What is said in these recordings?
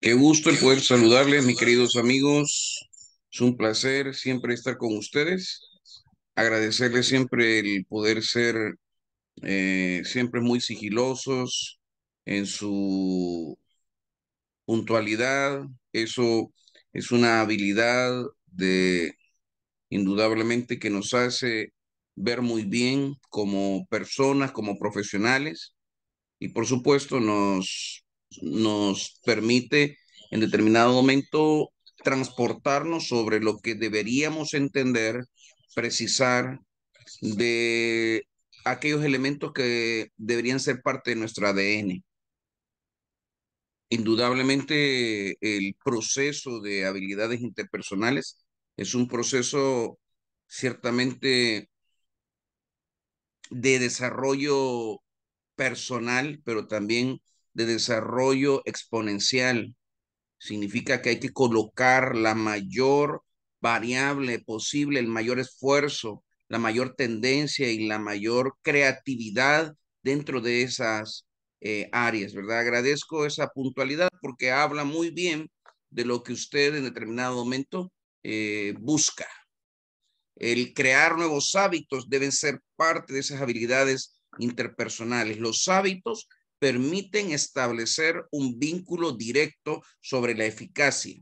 Qué gusto el poder saludarles, mis queridos amigos. Es un placer siempre estar con ustedes. Agradecerles siempre el poder ser eh, siempre muy sigilosos en su puntualidad. Eso es una habilidad de indudablemente que nos hace ver muy bien como personas, como profesionales y por supuesto nos nos permite en determinado momento transportarnos sobre lo que deberíamos entender, precisar de aquellos elementos que deberían ser parte de nuestro ADN. Indudablemente el proceso de habilidades interpersonales es un proceso ciertamente de desarrollo personal, pero también de desarrollo exponencial. Significa que hay que colocar la mayor variable posible, el mayor esfuerzo, la mayor tendencia y la mayor creatividad dentro de esas eh, áreas, ¿verdad? Agradezco esa puntualidad porque habla muy bien de lo que usted en determinado momento eh, busca. El crear nuevos hábitos deben ser parte de esas habilidades interpersonales. Los hábitos permiten establecer un vínculo directo sobre la eficacia.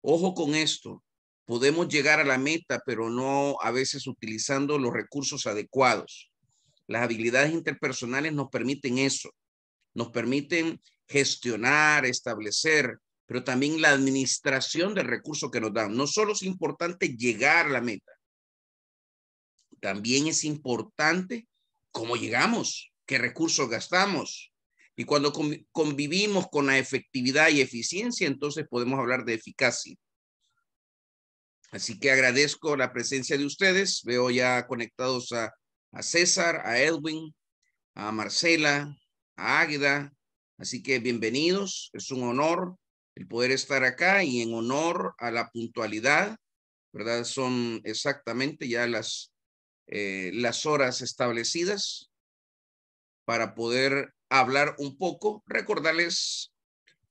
Ojo con esto, podemos llegar a la meta, pero no a veces utilizando los recursos adecuados. Las habilidades interpersonales nos permiten eso, nos permiten gestionar, establecer, pero también la administración del recurso que nos dan. No solo es importante llegar a la meta, también es importante cómo llegamos, qué recursos gastamos, y cuando convivimos con la efectividad y eficiencia, entonces podemos hablar de eficacia. Así que agradezco la presencia de ustedes. Veo ya conectados a, César, a Edwin, a Marcela, a Águeda. Así que bienvenidos. Es un honor el poder estar acá y en honor a la puntualidad, ¿verdad? Son exactamente ya las, eh, las horas establecidas para poder hablar un poco, recordarles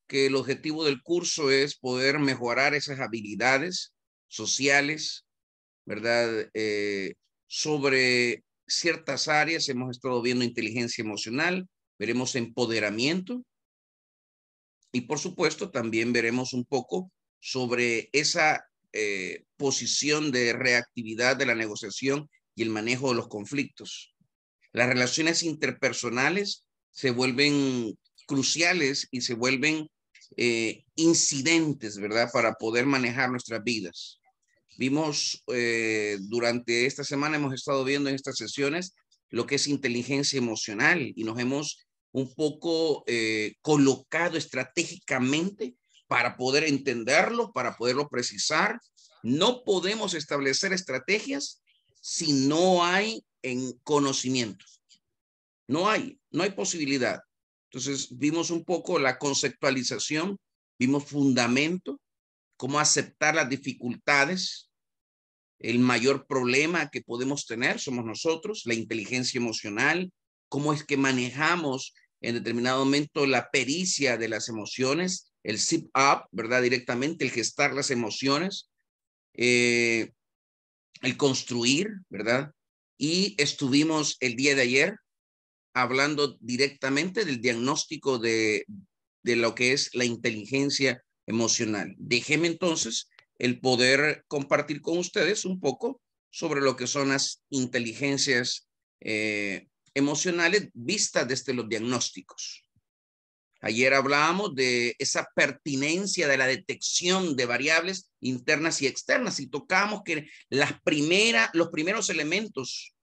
que el objetivo del curso es poder mejorar esas habilidades sociales, ¿verdad? Eh, sobre ciertas áreas, hemos estado viendo inteligencia emocional, veremos empoderamiento y por supuesto también veremos un poco sobre esa eh, posición de reactividad de la negociación y el manejo de los conflictos. Las relaciones interpersonales se vuelven cruciales y se vuelven eh, incidentes, ¿verdad? Para poder manejar nuestras vidas. Vimos eh, durante esta semana, hemos estado viendo en estas sesiones lo que es inteligencia emocional y nos hemos un poco eh, colocado estratégicamente para poder entenderlo, para poderlo precisar. No podemos establecer estrategias si no hay en conocimiento. No hay, no hay posibilidad. Entonces vimos un poco la conceptualización, vimos fundamento, cómo aceptar las dificultades. El mayor problema que podemos tener somos nosotros, la inteligencia emocional, cómo es que manejamos en determinado momento la pericia de las emociones, el zip up, ¿verdad? Directamente, el gestar las emociones, eh, el construir, ¿verdad? Y estuvimos el día de ayer hablando directamente del diagnóstico de, lo que es la inteligencia emocional. Déjeme entonces el poder compartir con ustedes un poco sobre lo que son las inteligencias eh, emocionales vistas desde los diagnósticos. Ayer hablábamos de esa pertinencia de la detección de variables internas y externas y tocamos que las los primeros elementos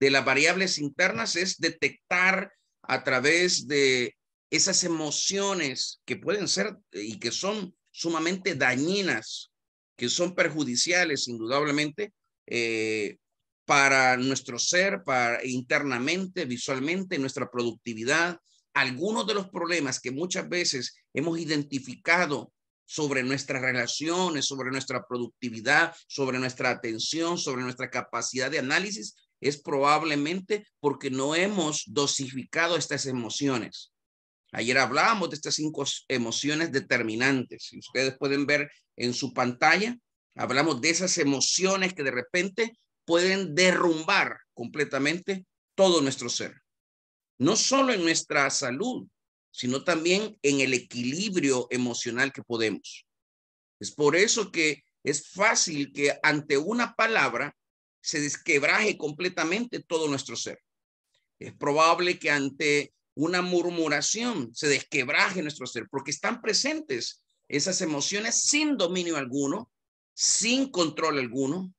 de las variables internas es detectar a través de esas emociones que pueden ser eh, y que son sumamente dañinas, que son perjudiciales indudablemente eh, para nuestro ser, para internamente, visualmente, nuestra productividad. Algunos de los problemas que muchas veces hemos identificado sobre nuestras relaciones, sobre nuestra productividad, sobre nuestra atención, sobre nuestra capacidad de análisis, es probablemente porque no hemos dosificado estas emociones. Ayer hablábamos de estas cinco emociones determinantes. Si ustedes pueden ver en su pantalla, hablamos de esas emociones que de repente pueden derrumbar completamente todo nuestro ser. No solo en nuestra salud, sino también en el equilibrio emocional que podemos. Es por eso que es fácil que ante una palabra se desquebraje completamente todo nuestro ser. Es probable que ante una murmuración se desquebraje nuestro ser, porque están presentes esas emociones sin dominio alguno, sin control alguno.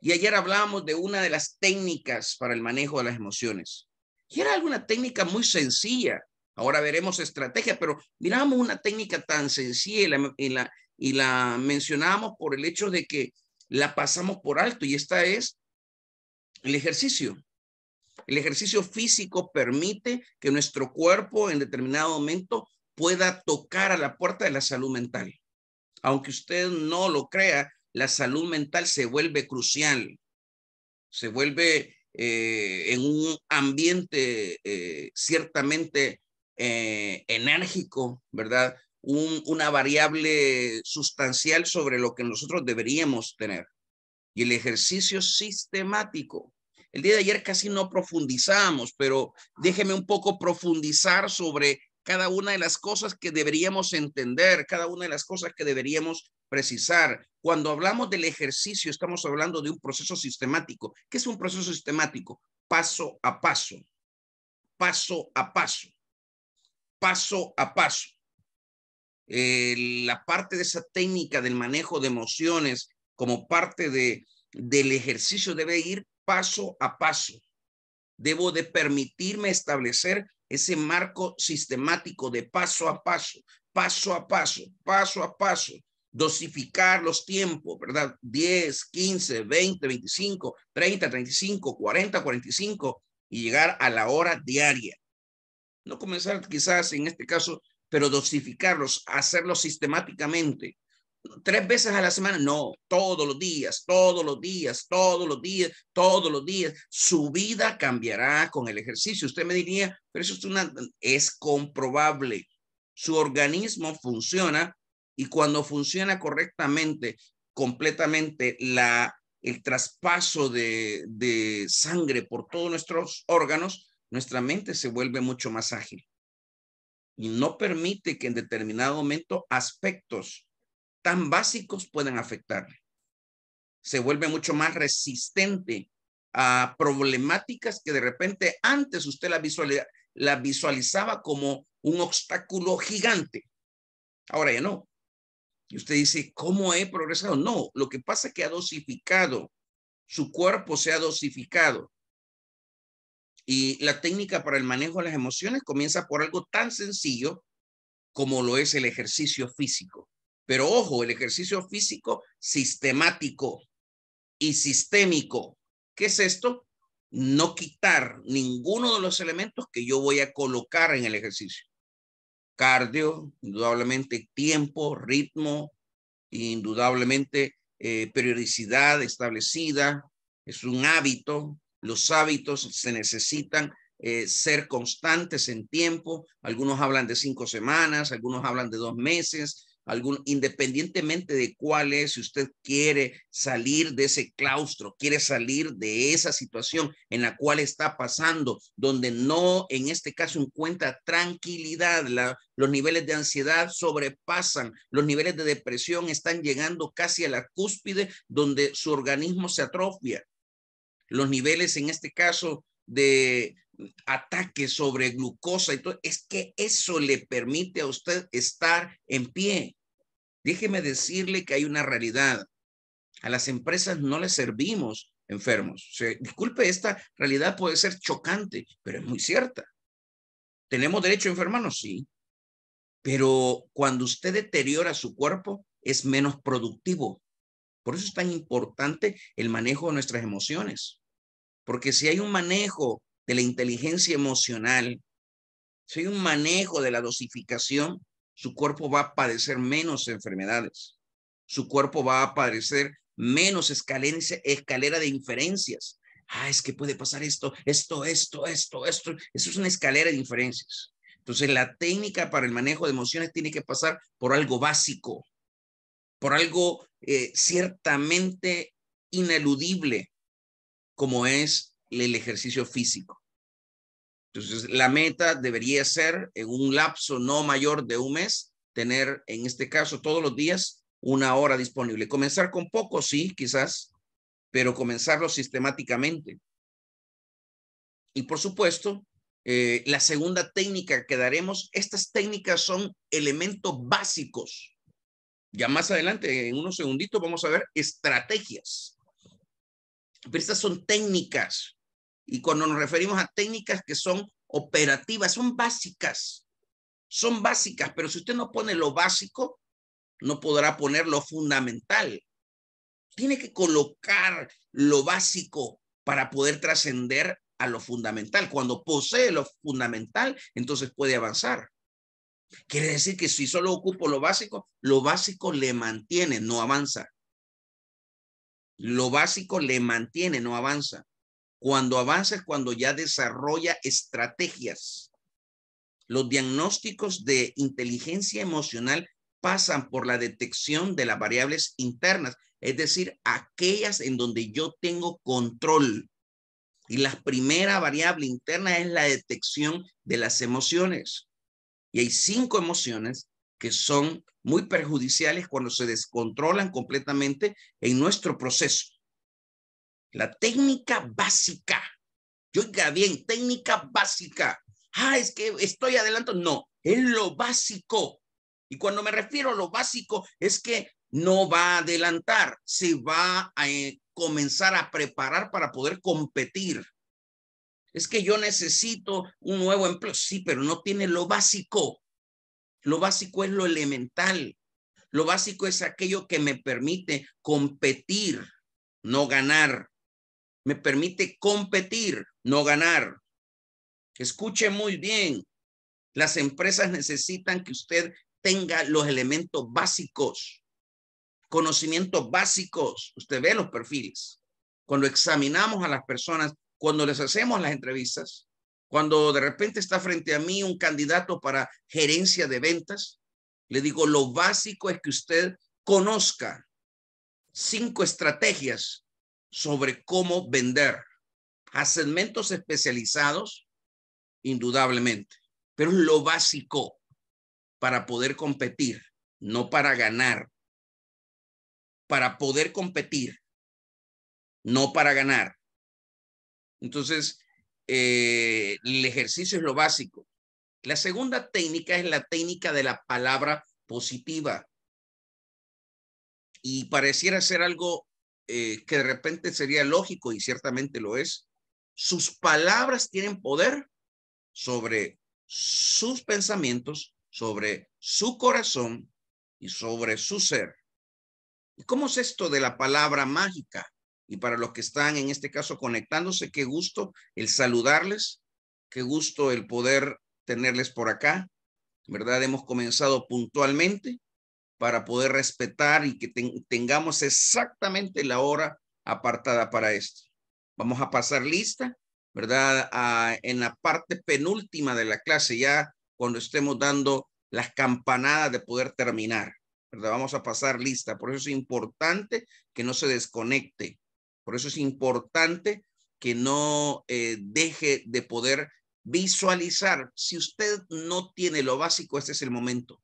Y ayer hablábamos de una de las técnicas para el manejo de las emociones. Y era alguna técnica muy sencilla. Ahora veremos estrategia, pero miramos una técnica tan sencilla y la, y la, y la mencionábamos por el hecho de que la pasamos por alto y esta es el ejercicio. El ejercicio físico permite que nuestro cuerpo en determinado momento pueda tocar a la puerta de la salud mental. Aunque usted no lo crea, la salud mental se vuelve crucial, se vuelve eh, en un ambiente eh, ciertamente eh, enérgico, ¿verdad? una variable sustancial sobre lo que nosotros deberíamos tener. Y el ejercicio sistemático. El día de ayer casi no profundizamos, pero déjeme un poco profundizar sobre cada una de las cosas que deberíamos entender, cada una de las cosas que deberíamos precisar. Cuando hablamos del ejercicio, estamos hablando de un proceso sistemático. ¿Qué es un proceso sistemático? Paso a paso, paso a paso, paso a paso eh, la parte de esa técnica del manejo de emociones como parte de, del ejercicio debe ir paso a paso. Debo de permitirme establecer ese marco sistemático de paso a paso, paso a paso, paso a paso, dosificar los tiempos, ¿verdad? 10, 15, 20, 25, 30, 35, 40, 45 y llegar a la hora diaria. No comenzar quizás en este caso pero dosificarlos, hacerlo sistemáticamente. Tres veces a la semana, no, todos los días, todos los días, todos los días, todos los días. Su vida cambiará con el ejercicio. Usted me diría, pero eso es es comprobable. Su organismo funciona y cuando funciona correctamente, completamente, la, el traspaso de sangre por todos nuestros órganos, nuestra mente se vuelve mucho más ágil y no permite que en determinado momento aspectos tan básicos puedan afectarle. Se vuelve mucho más resistente a problemáticas que de repente antes usted la, la visualizaba como un obstáculo gigante. Ahora ya no. Y usted dice, ¿cómo he progresado? No, lo que pasa es que ha dosificado, su cuerpo se ha dosificado y la técnica para el manejo de las emociones comienza por algo tan sencillo como lo es el ejercicio físico. Pero ojo, el ejercicio físico sistemático y sistémico. ¿Qué es esto? No quitar ninguno de los elementos que yo voy a colocar en el ejercicio. Cardio, indudablemente tiempo, ritmo, indudablemente eh, periodicidad establecida, es un hábito, los hábitos se necesitan eh, ser constantes en tiempo. Algunos hablan de cinco semanas, algunos hablan de dos meses, algún, independientemente de cuál es, si usted quiere salir de ese claustro, quiere salir de esa situación en la cual está pasando, donde no, en este caso, encuentra tranquilidad, los niveles de ansiedad sobrepasan, los niveles de depresión están llegando casi a la cúspide donde su organismo se atrofia los niveles en este caso de ataque sobre glucosa. y todo, es que eso le permite a usted estar en pie. Déjeme decirle que hay una realidad. A las empresas no les servimos enfermos. disculpe, esta realidad puede ser chocante, pero es muy cierta. ¿Tenemos derecho a enfermarnos? Sí. Pero cuando usted deteriora su cuerpo, es menos productivo. Por eso es tan importante el manejo de nuestras emociones. Porque si hay un manejo de la inteligencia emocional, si hay un manejo de la dosificación, su cuerpo va a padecer menos enfermedades. Su cuerpo va a padecer menos escalera de inferencias. Ah, es que puede pasar esto, esto, esto, esto, esto. Eso es una escalera de inferencias. Entonces, la técnica para el manejo de emociones tiene que pasar por algo básico, por algo eh, ciertamente ineludible como es el ejercicio físico. Entonces, la meta debería ser en un lapso no mayor de un mes, tener en este caso todos los días una hora disponible. Comenzar con poco, sí, quizás, pero comenzarlo sistemáticamente. Y por supuesto, eh, la segunda técnica que daremos, estas técnicas son elementos básicos ya más adelante, en unos segunditos, vamos a ver estrategias. Pero estas son técnicas. Y cuando nos referimos a técnicas que son operativas, son básicas. Son básicas, pero si usted no pone lo básico, no podrá poner lo fundamental. Tiene que colocar lo básico para poder trascender a lo fundamental. Cuando posee lo fundamental, entonces puede avanzar. Quiere decir que si solo ocupo lo básico, lo básico le mantiene, no avanza. Lo básico le mantiene, no avanza. Cuando avanza es cuando ya desarrolla estrategias. Los diagnósticos de inteligencia emocional pasan por la detección de las variables internas, es decir, aquellas en donde yo tengo control. Y la primera variable interna es la detección de las emociones. Y hay cinco emociones que son muy perjudiciales cuando se descontrolan completamente en nuestro proceso. La técnica básica. Yo oiga bien, técnica básica. Ah, es que estoy adelantando. No, es lo básico. Y cuando me refiero a lo básico, es que no va a adelantar, se va a eh, comenzar a preparar para poder competir es que yo necesito un nuevo empleo. Sí, pero no tiene lo básico. Lo básico es lo elemental. Lo básico es aquello que me permite competir, no ganar. Me permite competir, no ganar. Escuche muy bien. Las empresas necesitan que usted tenga los elementos básicos, conocimientos básicos. Usted ve los perfiles. Cuando examinamos a las personas, cuando les hacemos las entrevistas, cuando de repente está frente a mí un candidato para gerencia de ventas, le digo, lo básico es que usted conozca cinco estrategias sobre cómo vender a segmentos especializados, indudablemente, pero lo básico para poder competir, no para ganar, para poder competir, no para ganar. Entonces, eh, el ejercicio es lo básico. La segunda técnica es la técnica de la palabra positiva. Y pareciera ser algo eh, que de repente sería lógico y ciertamente lo es. Sus palabras tienen poder sobre sus pensamientos, sobre su corazón y sobre su ser. ¿Y cómo es esto de la palabra mágica? y para los que están en este caso conectándose, qué gusto el saludarles, qué gusto el poder tenerles por acá, ¿verdad? Hemos comenzado puntualmente para poder respetar y que tengamos exactamente la hora apartada para esto. Vamos a pasar lista, ¿verdad? Ah, en la parte penúltima de la clase, ya cuando estemos dando las campanadas de poder terminar, ¿verdad? Vamos a pasar lista. Por eso es importante que no se desconecte, por eso es importante que no eh, deje de poder visualizar. Si usted no tiene lo básico, este es el momento.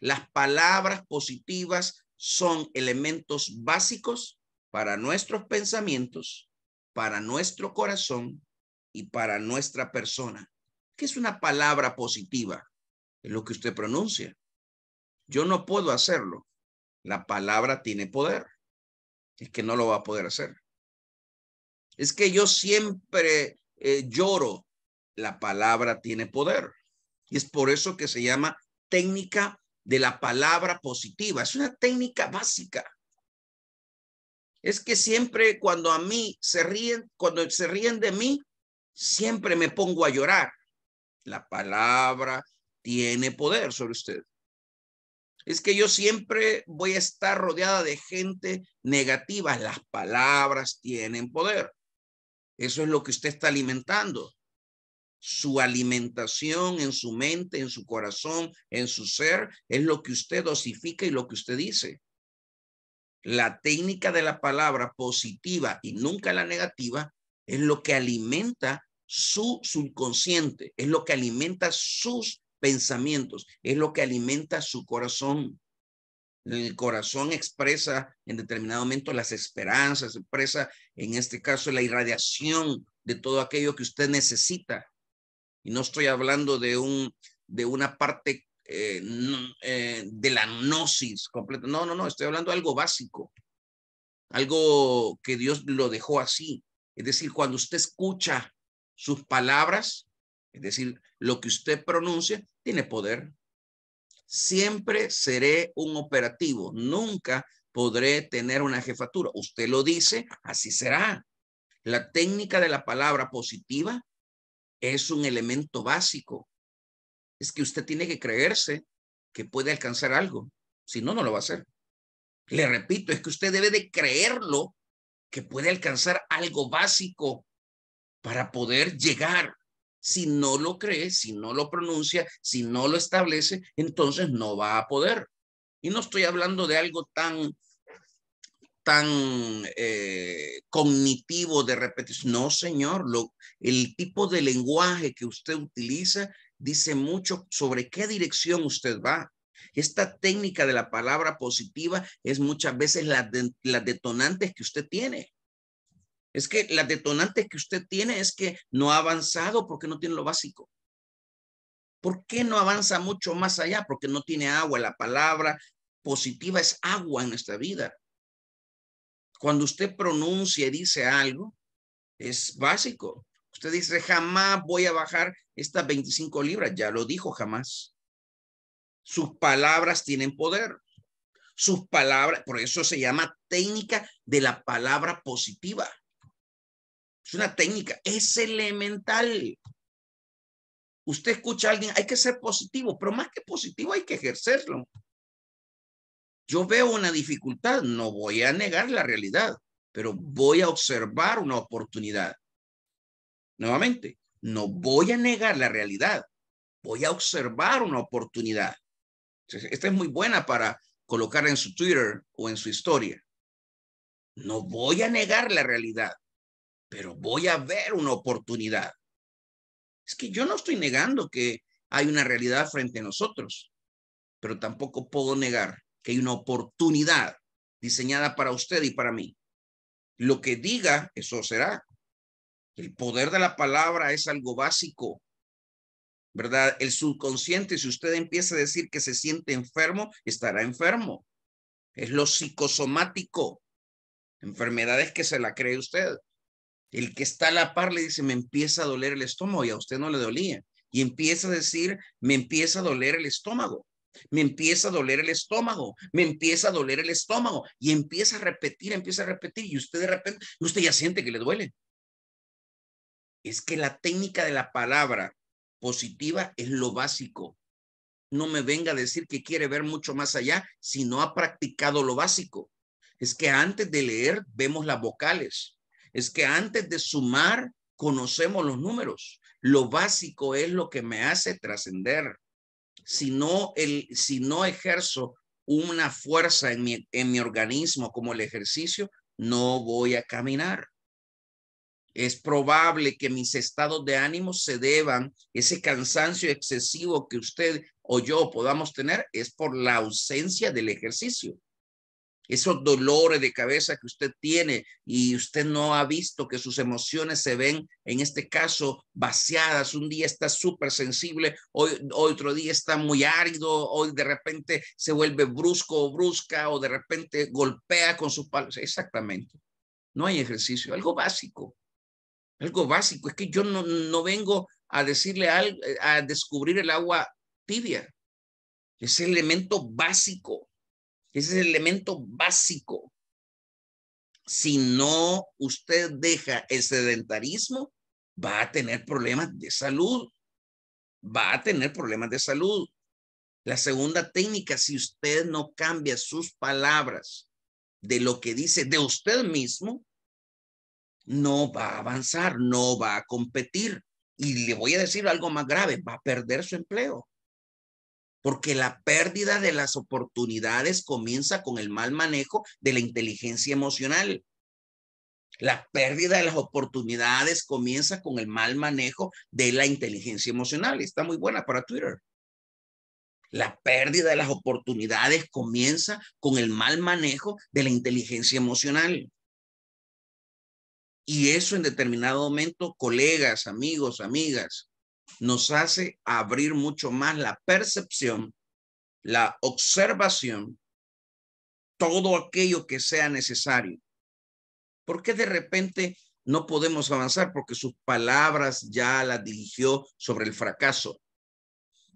Las palabras positivas son elementos básicos para nuestros pensamientos, para nuestro corazón y para nuestra persona. ¿Qué es una palabra positiva? Es lo que usted pronuncia. Yo no puedo hacerlo. La palabra tiene poder es que no lo va a poder hacer. Es que yo siempre eh, lloro. La palabra tiene poder. Y es por eso que se llama técnica de la palabra positiva. Es una técnica básica. Es que siempre cuando a mí se ríen, cuando se ríen de mí, siempre me pongo a llorar. La palabra tiene poder sobre usted es que yo siempre voy a estar rodeada de gente negativa. Las palabras tienen poder. Eso es lo que usted está alimentando. Su alimentación en su mente, en su corazón, en su ser, es lo que usted dosifica y lo que usted dice. La técnica de la palabra positiva y nunca la negativa es lo que alimenta su subconsciente, es lo que alimenta sus pensamientos, es lo que alimenta su corazón. El corazón expresa en determinado momento las esperanzas, expresa en este caso la irradiación de todo aquello que usted necesita. Y no estoy hablando de, un, de una parte eh, eh, de la gnosis completa. No, no, no, estoy hablando de algo básico, algo que Dios lo dejó así. Es decir, cuando usted escucha sus palabras, es decir, lo que usted pronuncia tiene poder. Siempre seré un operativo, nunca podré tener una jefatura. Usted lo dice, así será. La técnica de la palabra positiva es un elemento básico. Es que usted tiene que creerse que puede alcanzar algo, si no, no lo va a hacer. Le repito, es que usted debe de creerlo que puede alcanzar algo básico para poder llegar si no lo cree, si no lo pronuncia, si no lo establece, entonces no va a poder. Y no estoy hablando de algo tan, tan eh, cognitivo de repetición. No, señor, lo, el tipo de lenguaje que usted utiliza dice mucho sobre qué dirección usted va. Esta técnica de la palabra positiva es muchas veces las detonantes que usted tiene. Es que la detonante que usted tiene es que no ha avanzado porque no tiene lo básico. ¿Por qué no avanza mucho más allá? Porque no tiene agua. La palabra positiva es agua en nuestra vida. Cuando usted pronuncia y dice algo, es básico. Usted dice, jamás voy a bajar estas 25 libras. Ya lo dijo, jamás. Sus palabras tienen poder. Sus palabras, por eso se llama técnica de la palabra positiva. Es una técnica, es elemental. Usted escucha a alguien, hay que ser positivo, pero más que positivo hay que ejercerlo. Yo veo una dificultad, no voy a negar la realidad, pero voy a observar una oportunidad. Nuevamente, no voy a negar la realidad, voy a observar una oportunidad. Esta es muy buena para colocar en su Twitter o en su historia. No voy a negar la realidad, pero voy a ver una oportunidad. Es que yo no estoy negando que hay una realidad frente a nosotros, pero tampoco puedo negar que hay una oportunidad diseñada para usted y para mí. Lo que diga, eso será. El poder de la palabra es algo básico, ¿verdad? El subconsciente, si usted empieza a decir que se siente enfermo, estará enfermo. Es lo psicosomático, enfermedades que se la cree usted. El que está a la par le dice, me empieza a doler el estómago y a usted no le dolía. Y empieza a decir, me empieza a doler el estómago, me empieza a doler el estómago, me empieza a doler el estómago. Y empieza a repetir, empieza a repetir y usted de repente, usted ya siente que le duele. Es que la técnica de la palabra positiva es lo básico. No me venga a decir que quiere ver mucho más allá si no ha practicado lo básico. Es que antes de leer vemos las vocales es que antes de sumar, conocemos los números. Lo básico es lo que me hace trascender. Si no, ejerzo una fuerza en mi, en mi organismo como el ejercicio, no voy a caminar. Es probable que mis estados de ánimo se deban, ese cansancio excesivo que usted o yo podamos tener es por la ausencia del ejercicio esos dolores de cabeza que usted tiene y usted no ha visto que sus emociones se ven, en este caso, vaciadas. Un día está súper sensible, hoy, otro día está muy árido, hoy de repente se vuelve brusco o brusca o de repente golpea con sus palos. Exactamente. No hay ejercicio, algo básico. Algo básico. Es que yo no, vengo a decirle algo, eh, a descubrir el agua tibia. Es elemento básico ese es el elemento básico. Si no usted deja el sedentarismo, va a tener problemas de salud. Va a tener problemas de salud. La segunda técnica, si usted no cambia sus palabras de lo que dice de usted mismo, no va a avanzar, no va a competir. Y le voy a decir algo más grave, va a perder su empleo porque la pérdida de las oportunidades comienza con el mal manejo de la inteligencia emocional. La pérdida de las oportunidades comienza con el mal manejo de la inteligencia emocional. Está muy buena para Twitter. La pérdida de las oportunidades comienza con el mal manejo de la inteligencia emocional. Y eso en determinado momento, colegas, amigos, amigas, nos hace abrir mucho más la percepción, la observación, todo aquello que sea necesario. porque de repente no podemos avanzar? Porque sus palabras ya las dirigió sobre el fracaso.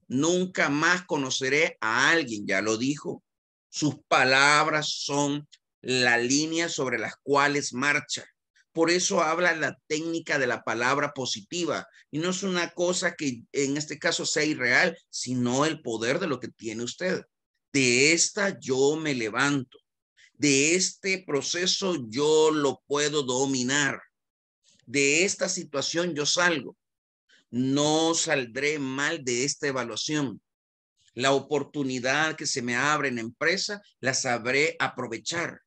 Nunca más conoceré a alguien, ya lo dijo. Sus palabras son la línea sobre las cuales marcha. Por eso habla la técnica de la palabra positiva. Y no es una cosa que en este caso sea irreal, sino el poder de lo que tiene usted. De esta yo me levanto. De este proceso yo lo puedo dominar. De esta situación yo salgo. No saldré mal de esta evaluación. La oportunidad que se me abre en empresa la sabré aprovechar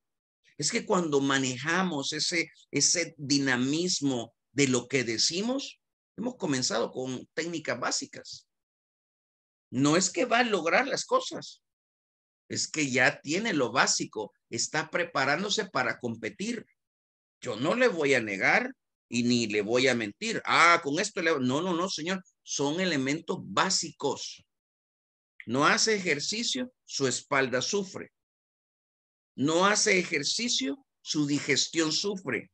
es que cuando manejamos ese, ese dinamismo de lo que decimos, hemos comenzado con técnicas básicas. No es que va a lograr las cosas, es que ya tiene lo básico, está preparándose para competir. Yo no le voy a negar y ni le voy a mentir. Ah, con esto le... No, no, no, señor, son elementos básicos. No hace ejercicio, su espalda sufre no hace ejercicio, su digestión sufre.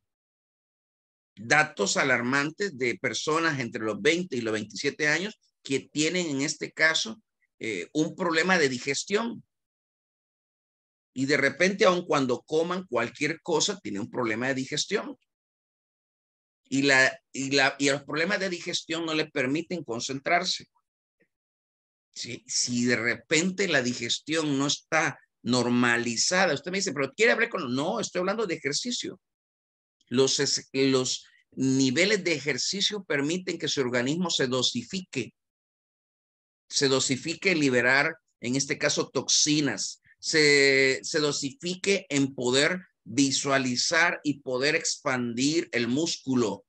Datos alarmantes de personas entre los 20 y los 27 años que tienen en este caso eh, un problema de digestión. Y de repente, aun cuando coman cualquier cosa, tiene un problema de digestión. Y, la, y, los problemas de digestión no les permiten concentrarse. si de repente la digestión no está normalizada. Usted me dice, pero quiere hablar con... No, estoy hablando de ejercicio. Los, los niveles de ejercicio permiten que su organismo se dosifique, se dosifique liberar, en este caso, toxinas, se, se dosifique en poder visualizar y poder expandir el músculo,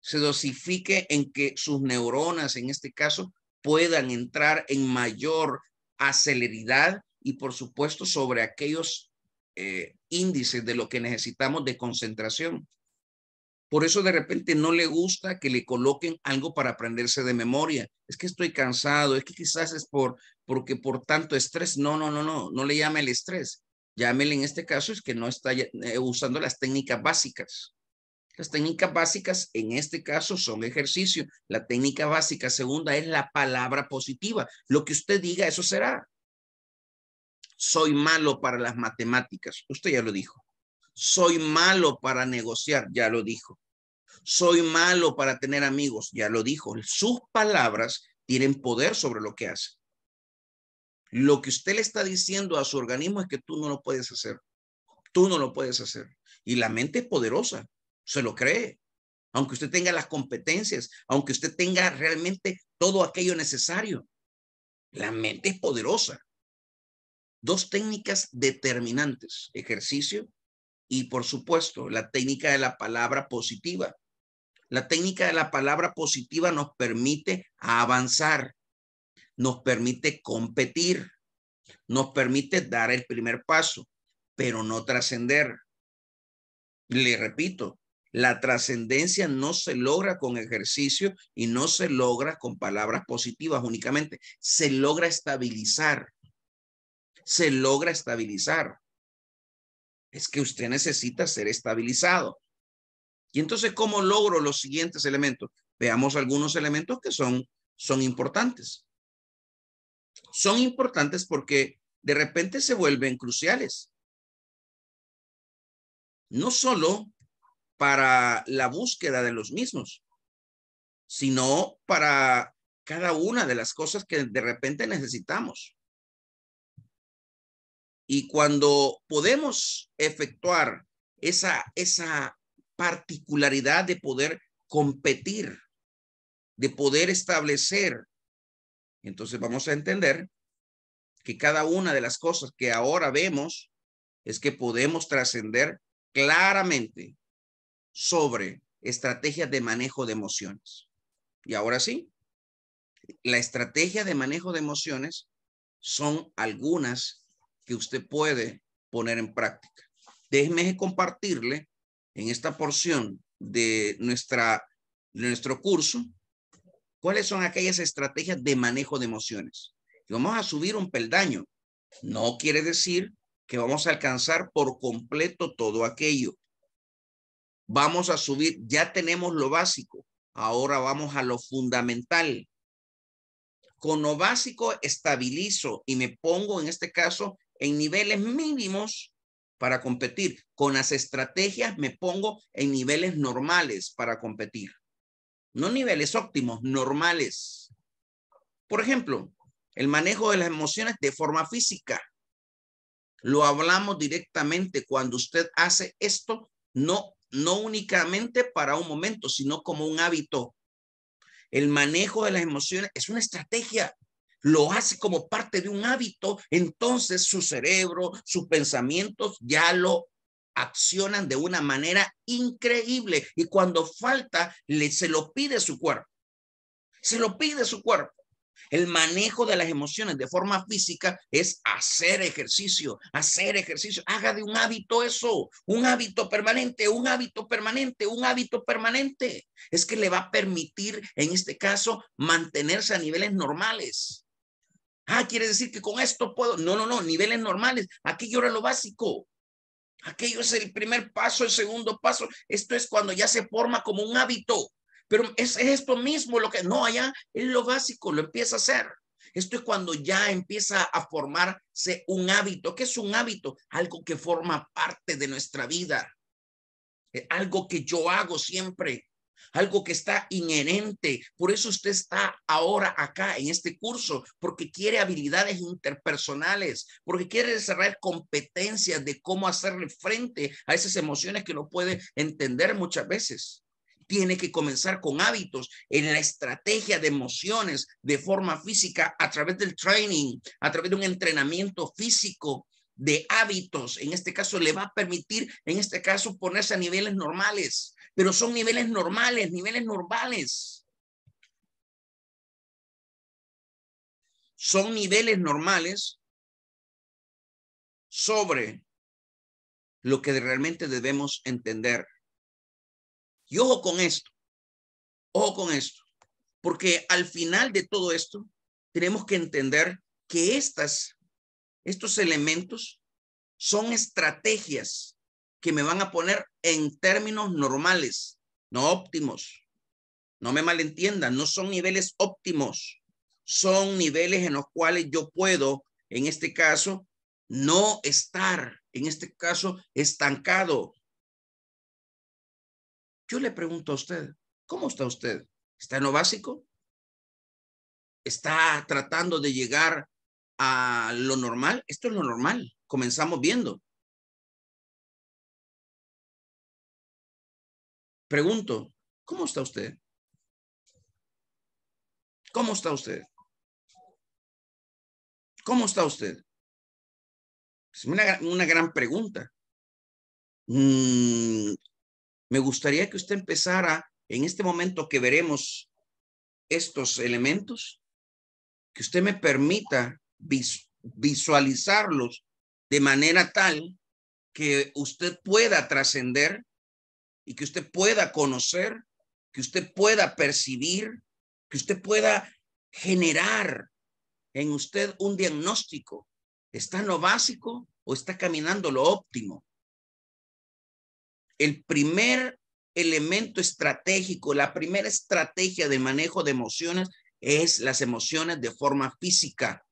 se dosifique en que sus neuronas, en este caso, puedan entrar en mayor aceleridad y por supuesto sobre aquellos eh, índices de lo que necesitamos de concentración. Por eso de repente no le gusta que le coloquen algo para aprenderse de memoria. Es que estoy cansado, es que quizás es por porque por tanto estrés. No, no, no, no, no le llame el estrés. Llámele en este caso es que no está eh, usando las técnicas básicas. Las técnicas básicas en este caso son ejercicio. La técnica básica segunda es la palabra positiva. Lo que usted diga, eso será soy malo para las matemáticas, usted ya lo dijo. Soy malo para negociar, ya lo dijo. Soy malo para tener amigos, ya lo dijo. Sus palabras tienen poder sobre lo que hace. Lo que usted le está diciendo a su organismo es que tú no lo puedes hacer. Tú no lo puedes hacer. Y la mente es poderosa, se lo cree. Aunque usted tenga las competencias, aunque usted tenga realmente todo aquello necesario, la mente es poderosa dos técnicas determinantes, ejercicio y por supuesto la técnica de la palabra positiva. La técnica de la palabra positiva nos permite avanzar, nos permite competir, nos permite dar el primer paso, pero no trascender. Le repito, la trascendencia no se logra con ejercicio y no se logra con palabras positivas únicamente, se logra estabilizar, se logra estabilizar. Es que usted necesita ser estabilizado. Y entonces, ¿cómo logro los siguientes elementos? Veamos algunos elementos que son, son importantes. Son importantes porque de repente se vuelven cruciales. No solo para la búsqueda de los mismos, sino para cada una de las cosas que de repente necesitamos. Y cuando podemos efectuar esa, esa particularidad de poder competir, de poder establecer, entonces vamos a entender que cada una de las cosas que ahora vemos es que podemos trascender claramente sobre estrategias de manejo de emociones. Y ahora sí, la estrategia de manejo de emociones son algunas que usted puede poner en práctica. Déjeme compartirle en esta porción de, nuestra, nuestro curso cuáles son aquellas estrategias de manejo de emociones. vamos a subir un peldaño. No quiere decir que vamos a alcanzar por completo todo aquello. Vamos a subir, ya tenemos lo básico, ahora vamos a lo fundamental. Con lo básico estabilizo y me pongo en este caso en niveles mínimos para competir. Con las estrategias me pongo en niveles normales para competir. No niveles óptimos, normales. Por ejemplo, el manejo de las emociones de forma física. Lo hablamos directamente cuando usted hace esto, no, no únicamente para un momento, sino como un hábito. El manejo de las emociones es una estrategia lo hace como parte de un hábito, entonces su cerebro, sus pensamientos ya lo accionan de una manera increíble y cuando falta, le, se lo pide su cuerpo. Se lo pide su cuerpo. El manejo de las emociones de forma física es hacer ejercicio, hacer ejercicio. Haga de un hábito eso, un hábito permanente, un hábito permanente, un hábito permanente. Es que le va a permitir, en este caso, mantenerse a niveles normales. Ah, quiere decir que con esto puedo. No, no, no, niveles normales. Aquello era lo básico. Aquello es el primer paso, el segundo paso. Esto es cuando ya se forma como un hábito. Pero es, es esto mismo lo que no allá es lo básico, lo empieza a hacer. Esto es cuando ya empieza a formarse un hábito. ¿Qué es un hábito? Algo que forma parte de nuestra vida. Eh, algo que yo hago siempre algo que está inherente. Por eso usted está ahora acá en este curso, porque quiere habilidades interpersonales, porque quiere desarrollar competencias de cómo hacerle frente a esas emociones que no puede entender muchas veces. Tiene que comenzar con hábitos en la estrategia de emociones de forma física a través del training, a través de un entrenamiento físico, de hábitos, en este caso le va a permitir, en este caso, ponerse a niveles normales pero son niveles normales, niveles normales. Son niveles normales sobre lo que realmente debemos entender. Y ojo con esto, ojo con esto, porque al final de todo esto tenemos que entender que estas, estos elementos son estrategias que me van a poner en términos normales, no óptimos. No me malentiendan, no son niveles óptimos, son niveles en los cuales yo puedo, en este caso, no estar, en este caso, estancado. Yo le pregunto a usted, ¿cómo está usted? ¿Está en lo básico? ¿Está tratando de llegar a lo normal? Esto es lo normal, comenzamos viendo. pregunto, ¿cómo está usted? ¿Cómo está usted? ¿Cómo está usted? Es una, gran pregunta. Mm, me gustaría que usted empezara en este momento que veremos estos elementos, que usted me permita visualizarlos de manera tal que usted pueda trascender y que usted pueda conocer, que usted pueda percibir, que usted pueda generar en usted un diagnóstico. ¿Está en lo básico o está caminando lo óptimo? El primer elemento estratégico, la primera estrategia de manejo de emociones es las emociones de forma física.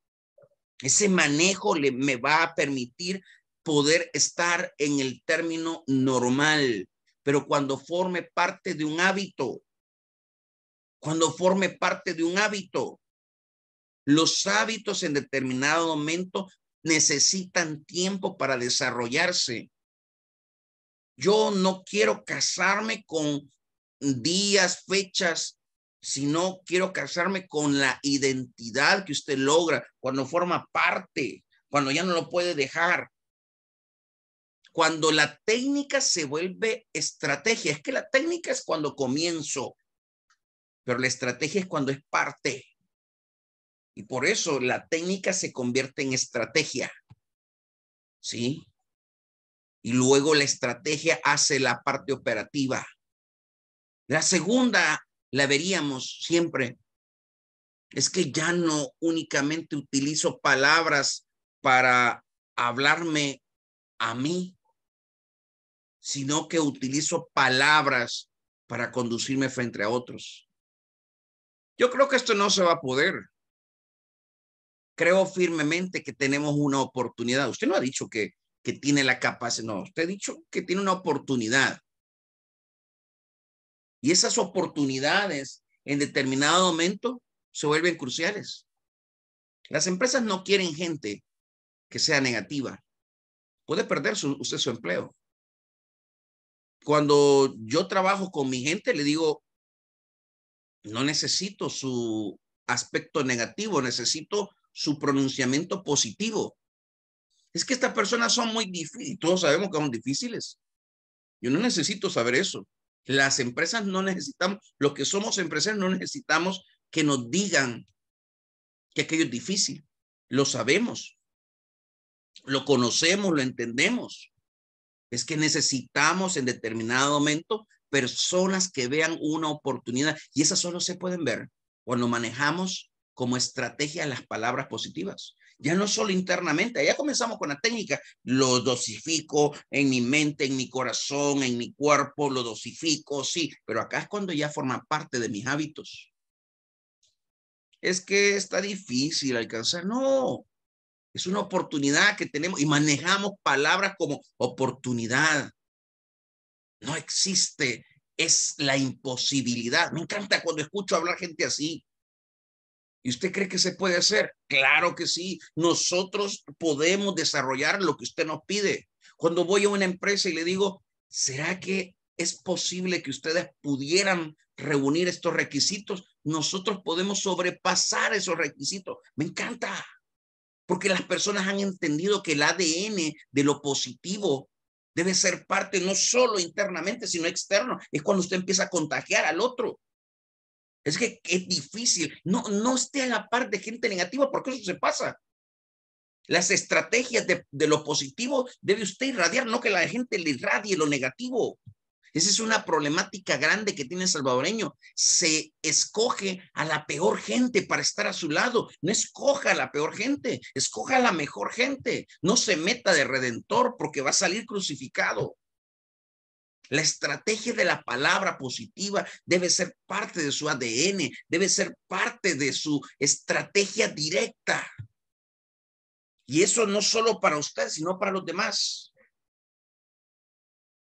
Ese manejo le, me va a permitir poder estar en el término normal, pero cuando forme parte de un hábito, cuando forme parte de un hábito, los hábitos en determinado momento necesitan tiempo para desarrollarse. Yo no quiero casarme con días, fechas, sino quiero casarme con la identidad que usted logra cuando forma parte, cuando ya no lo puede dejar, cuando la técnica se vuelve estrategia, es que la técnica es cuando comienzo, pero la estrategia es cuando es parte. Y por eso la técnica se convierte en estrategia. ¿Sí? Y luego la estrategia hace la parte operativa. La segunda la veríamos siempre. Es que ya no únicamente utilizo palabras para hablarme a mí, sino que utilizo palabras para conducirme frente a otros. Yo creo que esto no se va a poder. Creo firmemente que tenemos una oportunidad. Usted no ha dicho que, que tiene la capacidad, no, usted ha dicho que tiene una oportunidad. Y esas oportunidades en determinado momento se vuelven cruciales. Las empresas no quieren gente que sea negativa. Puede perder usted su empleo cuando yo trabajo con mi gente, le digo, no necesito su aspecto negativo, necesito su pronunciamiento positivo. Es que estas personas son muy difíciles, todos sabemos que son difíciles. Yo no necesito saber eso. Las empresas no necesitamos, los que somos empresarios no necesitamos que nos digan que aquello es difícil. Lo sabemos, lo conocemos, lo entendemos. Es que necesitamos en determinado momento personas que vean una oportunidad y esas solo se pueden ver cuando manejamos como estrategia las palabras positivas. Ya no solo internamente, ya comenzamos con la técnica, lo dosifico en mi mente, en mi corazón, en mi cuerpo, lo dosifico, sí, pero acá es cuando ya forma parte de mis hábitos. Es que está difícil alcanzar, no, es una oportunidad que tenemos y manejamos palabras como oportunidad. No existe, es la imposibilidad. Me encanta cuando escucho hablar gente así. ¿Y usted cree que se puede hacer? Claro que sí. Nosotros podemos desarrollar lo que usted nos pide. Cuando voy a una empresa y le digo, ¿será que es posible que ustedes pudieran reunir estos requisitos? Nosotros podemos sobrepasar esos requisitos. Me encanta porque las personas han entendido que el ADN de lo positivo debe ser parte no solo internamente, sino externo. Es cuando usted empieza a contagiar al otro. Es que es difícil. No, no esté a la par de gente negativa porque eso se pasa. Las estrategias de, de lo positivo debe usted irradiar, no que la gente le irradie lo negativo. Esa es una problemática grande que tiene el salvadoreño. Se escoge a la peor gente para estar a su lado. No escoja a la peor gente, escoja a la mejor gente. No se meta de redentor porque va a salir crucificado. La estrategia de la palabra positiva debe ser parte de su ADN, debe ser parte de su estrategia directa. Y eso no solo para usted, sino para los demás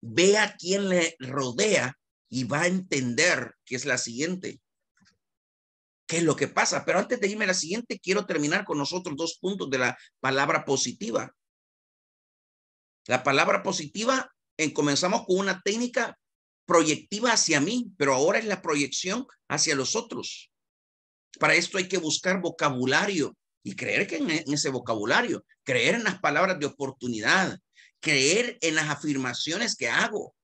ve a quien le rodea y va a entender que es la siguiente. ¿Qué es lo que pasa? Pero antes de irme a la siguiente, quiero terminar con nosotros dos puntos de la palabra positiva. La palabra positiva, en, eh, comenzamos con una técnica proyectiva hacia mí, pero ahora es la proyección hacia los otros. Para esto hay que buscar vocabulario y creer que en ese vocabulario, creer en las palabras de oportunidad, creer en las afirmaciones que hago.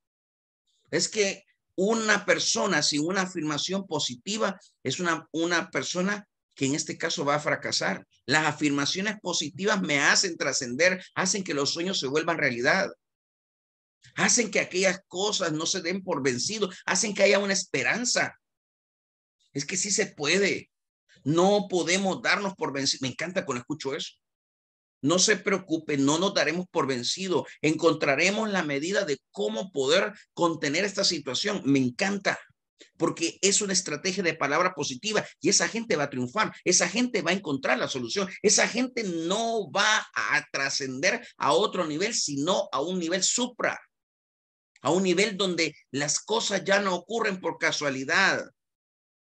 Es que una persona sin una afirmación positiva es una, una persona que en este caso va a fracasar. Las afirmaciones positivas me hacen trascender, hacen que los sueños se vuelvan realidad. Hacen que aquellas cosas no se den por vencido, hacen que haya una esperanza. Es que sí se puede. No podemos darnos por vencido. Me encanta cuando escucho eso. No se preocupe, no nos daremos por vencido. Encontraremos la medida de cómo poder contener esta situación. Me encanta, porque es una estrategia de palabra positiva y esa gente va a triunfar, esa gente va a encontrar la solución, esa gente no va a trascender a otro nivel, sino a un nivel supra, a un nivel donde las cosas ya no ocurren por casualidad.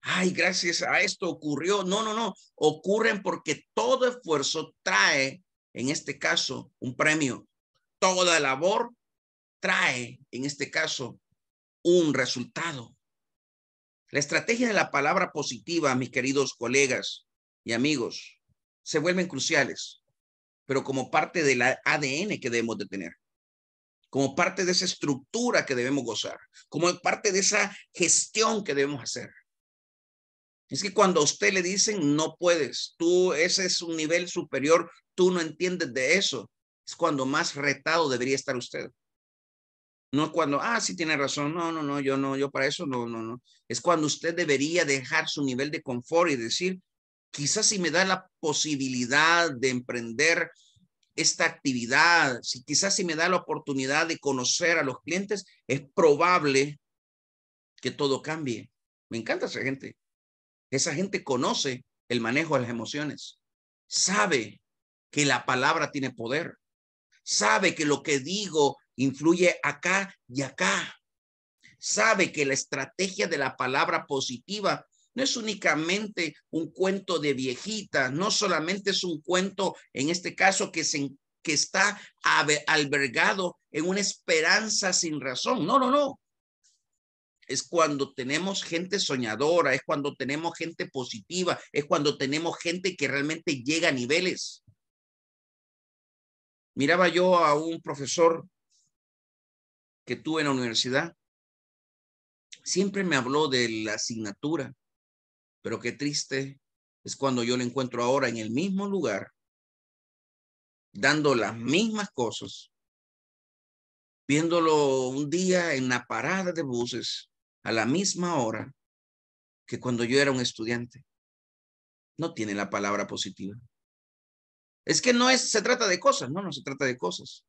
Ay, gracias a esto ocurrió. No, no, no. Ocurren porque todo esfuerzo trae en este caso, un premio. Toda labor trae, en este caso, un resultado. La estrategia de la palabra positiva, mis queridos colegas y amigos, se vuelven cruciales, pero como parte del ADN que debemos de tener, como parte de esa estructura que debemos gozar, como parte de esa gestión que debemos hacer. Es que cuando a usted le dicen, no puedes, tú, ese es un nivel superior, tú no entiendes de eso, es cuando más retado debería estar usted. No cuando, ah, sí tiene razón, no, no, no, yo no, yo para eso no, no, no. Es cuando usted debería dejar su nivel de confort y decir, quizás si me da la posibilidad de emprender esta actividad, si quizás si me da la oportunidad de conocer a los clientes, es probable que todo cambie. Me encanta esa gente. Esa gente conoce el manejo de las emociones, sabe que la palabra tiene poder, sabe que lo que digo influye acá y acá, sabe que la estrategia de la palabra positiva no es únicamente un cuento de viejita, no solamente es un cuento, en este caso, que se que está albergado en una esperanza sin razón. No, no, no es cuando tenemos gente soñadora, es cuando tenemos gente positiva, es cuando tenemos gente que realmente llega a niveles. Miraba yo a un profesor que tuve en la universidad, siempre me habló de la asignatura, pero qué triste es cuando yo lo encuentro ahora en el mismo lugar, dando las mismas cosas, viéndolo un día en la parada de buses, a la misma hora que cuando yo era un estudiante. No tiene la palabra positiva. Es que no es, se trata de cosas, no, no se trata de cosas.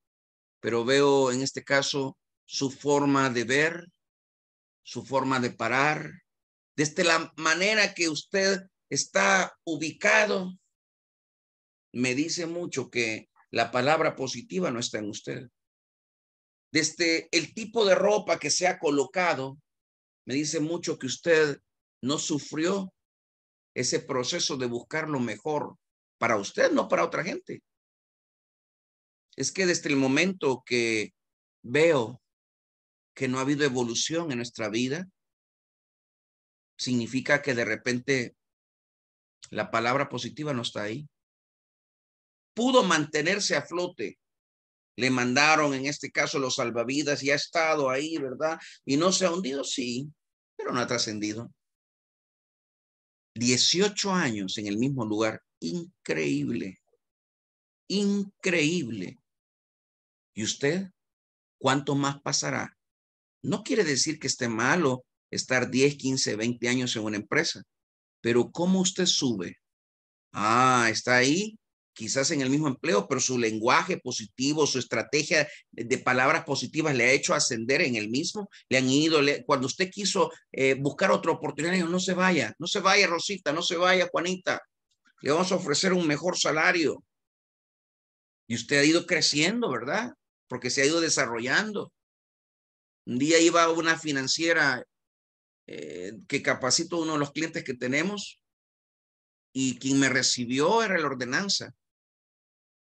Pero veo en este caso su forma de ver, su forma de parar, desde este la manera que usted está ubicado, me dice mucho que la palabra positiva no está en usted. Desde este, el tipo de ropa que se ha colocado, me dice mucho que usted no sufrió ese proceso de buscar lo mejor para usted, no para otra gente. Es que desde el momento que veo que no ha habido evolución en nuestra vida, significa que de repente la palabra positiva no está ahí. Pudo mantenerse a flote le mandaron, en este caso, los salvavidas y ha estado ahí, ¿verdad? Y no se ha hundido, sí, pero no ha trascendido. 18 años en el mismo lugar, increíble, increíble. ¿Y usted cuánto más pasará? No quiere decir que esté malo estar 10, 15, 20 años en una empresa, pero ¿cómo usted sube? Ah, está ahí, quizás en el mismo empleo, pero su lenguaje positivo, su estrategia de palabras positivas le ha hecho ascender en el mismo, le han ido, cuando usted quiso eh, buscar otra oportunidad, no se vaya, no se vaya Rosita, no se vaya Juanita, le vamos a ofrecer un mejor salario. Y usted ha ido creciendo, ¿verdad? Porque se ha ido desarrollando. Un día iba una financiera eh, que capacito uno de los clientes que tenemos y quien me recibió era la ordenanza.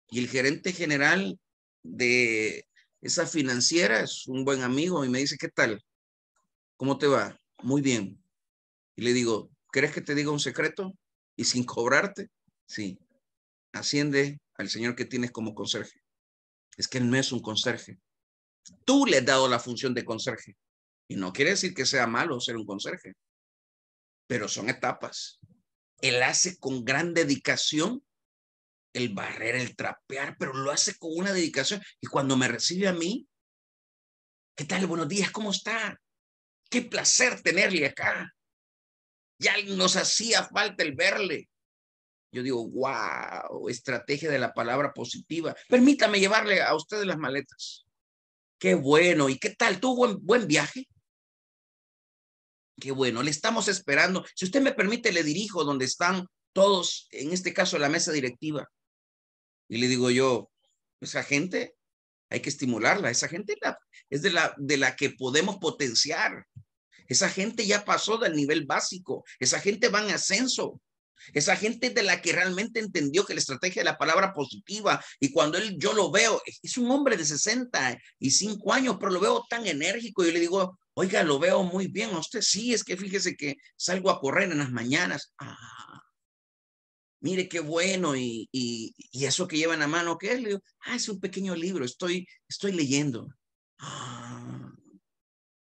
Y el gerente general de esa financiera es un buen amigo y me dice, ¿qué tal? ¿Cómo te va? Muy bien. Y le digo, ¿crees que te diga un secreto? Y sin cobrarte, sí, asciende al señor que tienes como conserje. Es que él no es un conserje. Tú le has dado la función de conserje. Y no quiere decir que sea malo ser un conserje, pero son etapas. Él hace con gran dedicación el barrer, el trapear, pero lo hace con una dedicación. Y cuando me recibe a mí, ¿qué tal? Buenos días, ¿cómo está? Qué placer tenerle acá. Ya nos hacía falta el verle. Yo digo, wow, estrategia de la palabra positiva. Permítame llevarle a ustedes las maletas. Qué bueno. ¿Y qué tal? ¿Tuvo buen, buen viaje? Qué bueno. Le estamos esperando. Si usted me permite, le dirijo donde están todos, en este caso la mesa directiva. Y le digo yo, esa pues, gente hay que estimularla, esa gente es de la, de la que podemos potenciar. Esa gente ya pasó del nivel básico, esa gente va en ascenso, esa gente de la que realmente entendió que la estrategia de la palabra positiva y cuando él yo lo veo, e, es un hombre de 65 años, pero lo veo tan enérgico y yo le digo, "Oiga, lo veo muy bien a usted." Sí, es que fíjese que salgo a correr en las mañanas. Ah, mire qué bueno, y, eso que llevan a mano, ¿qué es? Le digo, ah, es un pequeño libro, estoy, estoy leyendo. Ah,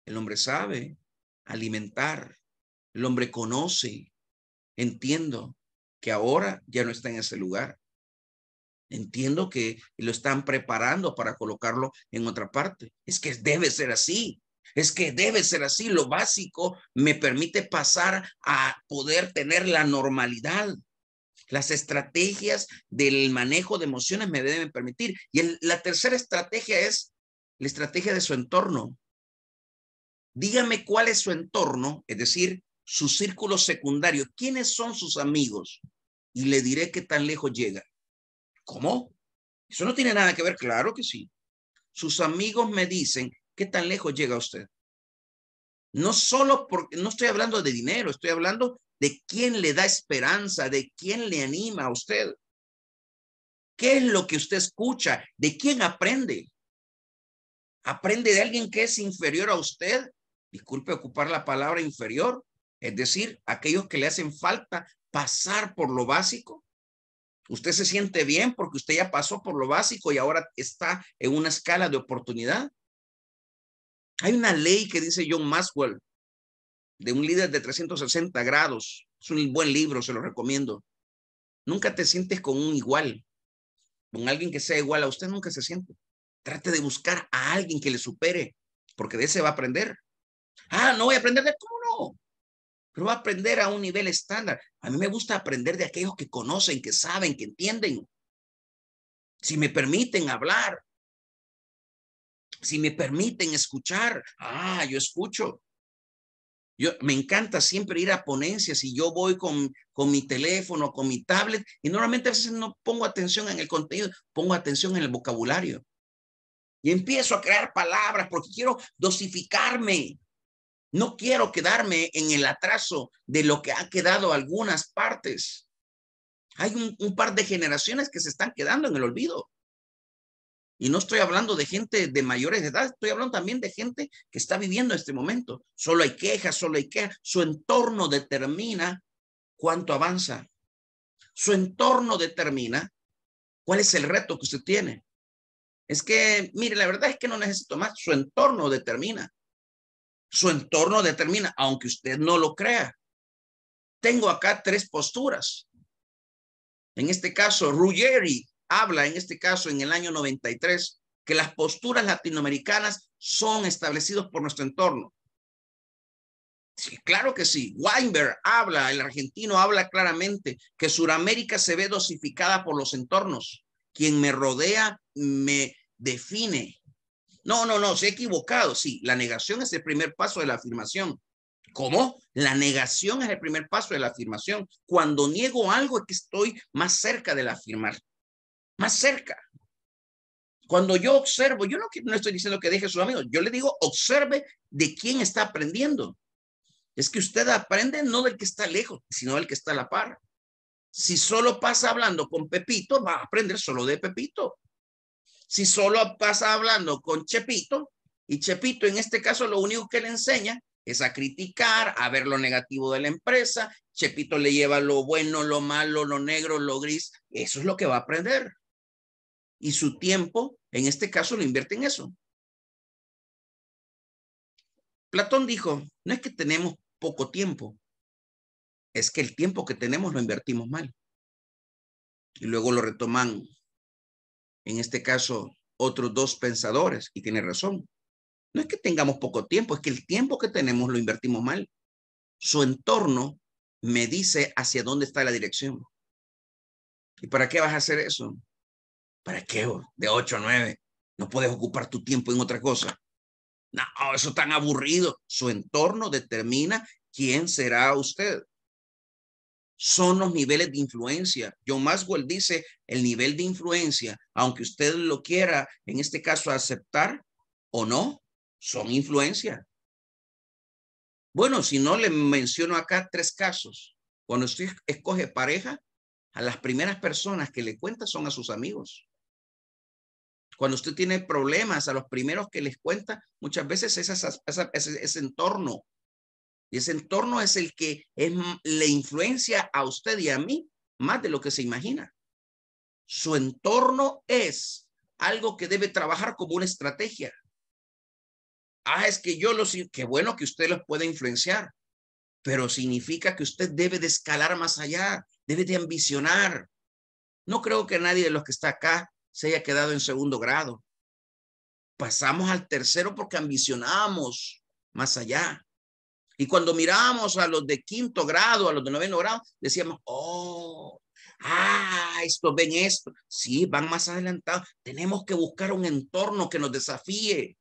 el hombre sabe alimentar, el hombre conoce, entiendo que ahora ya no está en ese lugar. Entiendo que lo están preparando para colocarlo en otra parte. Es que debe ser así. Es que debe ser así. Lo básico me permite pasar a poder tener la normalidad. Las estrategias del manejo de emociones me deben permitir. Y la tercera estrategia es la estrategia de su entorno. Dígame cuál es su entorno, es decir, su círculo secundario. ¿Quiénes son sus amigos? Y le diré qué tan lejos llega. ¿Cómo? Eso no tiene nada que ver, claro que sí. Sus amigos me dicen qué tan lejos llega usted. No solo porque no estoy hablando de dinero, estoy hablando ¿De quién le da esperanza? ¿De quién le anima a usted? ¿Qué es lo que usted escucha? ¿De quién aprende? ¿Aprende de alguien que es inferior a usted? Disculpe ocupar la palabra inferior, es decir, aquellos que le hacen falta pasar por lo básico. Usted se siente bien porque usted ya pasó por lo básico y ahora está en una escala de oportunidad. Hay una ley que dice John Maxwell de un líder de 360 grados. Es un buen libro, se lo recomiendo. Nunca te sientes con un igual, con alguien que sea igual a usted, nunca se siente. Trate de buscar a alguien que le supere, porque de ese va a aprender. Ah, no voy a aprender de cómo no, pero va a aprender a un nivel estándar. A mí me gusta aprender de aquellos que conocen, que saben, que entienden. Si me permiten hablar, si me permiten escuchar, ah, yo escucho. Yo, me encanta siempre ir a ponencias y yo voy con, con mi teléfono, con mi tablet, y normalmente a veces no pongo atención en el contenido, pongo atención en el vocabulario. Y empiezo a crear palabras porque quiero dosificarme. No quiero quedarme en el atraso de lo que ha quedado algunas partes. Hay un par de generaciones que se están quedando en el olvido. Y no estoy hablando de gente de mayores de edad, estoy hablando también de gente que está viviendo este momento. Solo hay quejas, solo hay quejas. Su entorno determina cuánto avanza. Su entorno determina cuál es el reto que usted tiene. Es que, mire, la verdad es que no necesito más. Su entorno determina. Su entorno determina, aunque usted no lo crea. Tengo acá tres posturas. En este caso, Ruggeri habla en este caso en el año 93 que las posturas latinoamericanas son establecidas por nuestro entorno. claro que sí. Weinberg habla, el argentino habla claramente que Sudamérica se ve dosificada por los entornos. Quien me rodea me define. No, no, no, se ha equivocado. Sí, la negación es el primer paso de la afirmación. ¿Cómo? La negación es el primer paso de la afirmación. Cuando niego algo es que estoy más cerca de la afirmación más cerca. Cuando yo observo, yo no, no estoy diciendo que deje a sus amigos, yo le digo, observe de quién está aprendiendo. Es que usted aprende no del que está lejos, sino del que está a la par. Si solo pasa hablando con Pepito, va a aprender solo de Pepito. Si solo pasa hablando con Chepito, y Chepito en este caso lo único que le enseña es a criticar, a ver lo negativo de la empresa, Chepito le lleva lo bueno, lo malo, lo negro, lo gris, eso es lo que va a aprender y su tiempo, en este caso, lo invierte en eso. Platón dijo, no es que tenemos poco tiempo, es que el tiempo que tenemos lo invertimos mal. Y luego lo retoman, en este caso, otros dos pensadores, y tiene razón. No es que tengamos poco tiempo, es que el tiempo que tenemos lo invertimos mal. Su entorno me dice hacia dónde está la dirección. ¿Y para qué vas a hacer eso? ¿Para qué? De 8 a 9. No puedes ocupar tu tiempo en otra cosa. No, eso es tan aburrido. Su entorno determina quién será usted. Son los niveles de influencia. John Maswell dice, el nivel de influencia, aunque usted lo quiera, en este caso, aceptar o no, son influencia. Bueno, si no, le menciono acá tres casos. Cuando usted escoge pareja, a las primeras personas que le cuenta son a sus amigos. Cuando usted tiene problemas, a los primeros que les cuenta, muchas veces es ese, entorno. Y ese entorno es el que es, le influencia a usted y a mí más de lo que se imagina. Su entorno es algo que debe trabajar como una estrategia. Ah, es que yo los... Qué bueno que usted los pueda influenciar, pero significa que usted debe de escalar más allá, debe de ambicionar. No creo que nadie de los que está acá se haya quedado en segundo grado. Pasamos al tercero porque ambicionamos más allá. Y cuando miramos a los de quinto grado, a los de noveno grado, decíamos, oh, ah, esto, ven esto. Sí, van más adelantados. Tenemos que buscar un entorno que nos desafíe,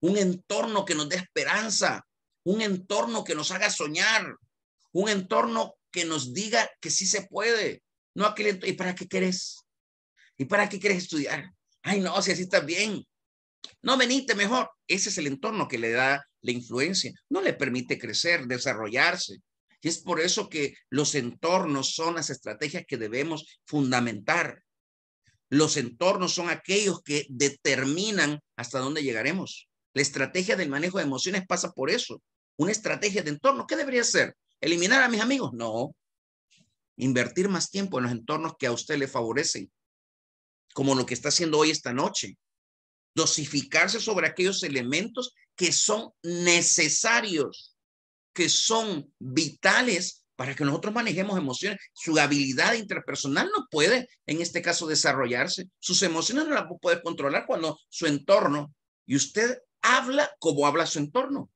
un entorno que nos dé esperanza, un entorno que nos haga soñar, un entorno que nos diga que sí se puede. No aquel, ¿y para qué querés? ¿Y para qué quieres estudiar? Ay, no, si así estás bien. No, venite mejor. Ese es el entorno que le da la influencia. No le permite crecer, desarrollarse. Y es por eso que los entornos son las estrategias que debemos fundamentar. Los entornos son aquellos que determinan hasta dónde llegaremos. La estrategia del manejo de emociones pasa por eso. Una estrategia de entorno, ¿qué debería ser? ¿Eliminar a mis amigos? No. Invertir más tiempo en los entornos que a usted le favorecen como lo que está haciendo hoy esta noche. Dosificarse sobre aquellos elementos que son necesarios, que son vitales para que nosotros manejemos emociones. Su habilidad interpersonal no puede, en este caso, desarrollarse. Sus emociones no las puede controlar cuando su entorno, y usted habla como habla su entorno.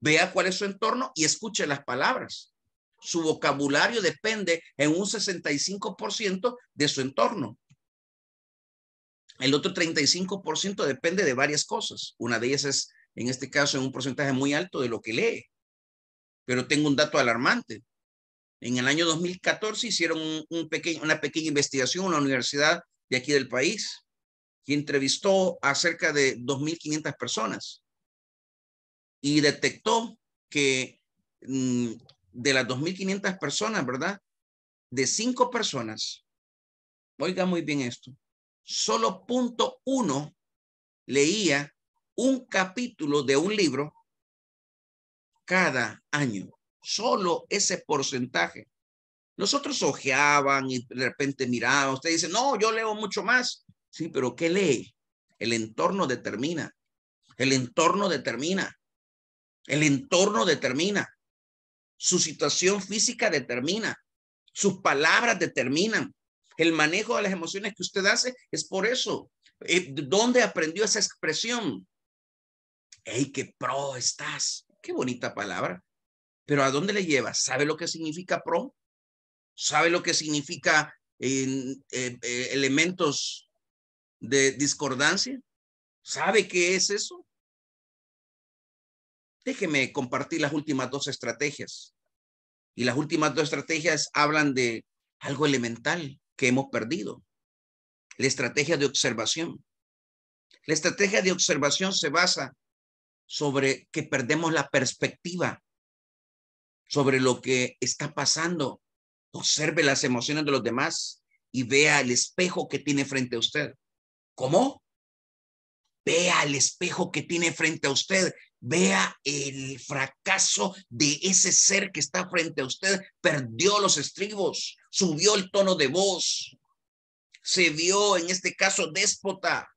Vea cuál es su entorno y escuche las palabras. Su vocabulario depende en un 65% de su entorno. El otro 35% depende de varias cosas. Una de ellas es, en este caso, en un porcentaje muy alto de lo que lee. Pero tengo un dato alarmante. En el año 2014 hicieron un, una pequeña investigación en la universidad de aquí del país que entrevistó a cerca de 2.500 personas y detectó que mm, de las 2.500 personas, ¿verdad? De cinco personas, oiga muy bien esto, solo punto uno leía un capítulo de un libro cada año. Solo ese porcentaje. Nosotros ojeaban y de repente miraban. Usted dice, no, yo leo mucho más. Sí, pero ¿qué lee? El entorno determina. El entorno determina. El entorno determina. Su situación física determina. Sus palabras determinan. El manejo de las emociones que usted hace es por eso. Eh, ¿Dónde aprendió esa expresión? ¡Ey, qué pro estás! Qué bonita palabra. Pero ¿a dónde le lleva? ¿Sabe lo que significa pro? ¿Sabe lo que significa eh, eh, elementos de discordancia? ¿Sabe qué es eso? Déjeme compartir las últimas dos estrategias. Y las últimas dos estrategias hablan de algo elemental, que hemos perdido, la estrategia de observación. La estrategia de observación se basa sobre que perdemos la perspectiva sobre lo que está pasando. Observe las emociones de los demás y vea el espejo que tiene frente a usted. ¿Cómo? Vea el espejo que tiene frente a usted vea el fracaso de ese ser que está frente a usted, perdió los estribos, subió el tono de voz, se vio en este caso déspota,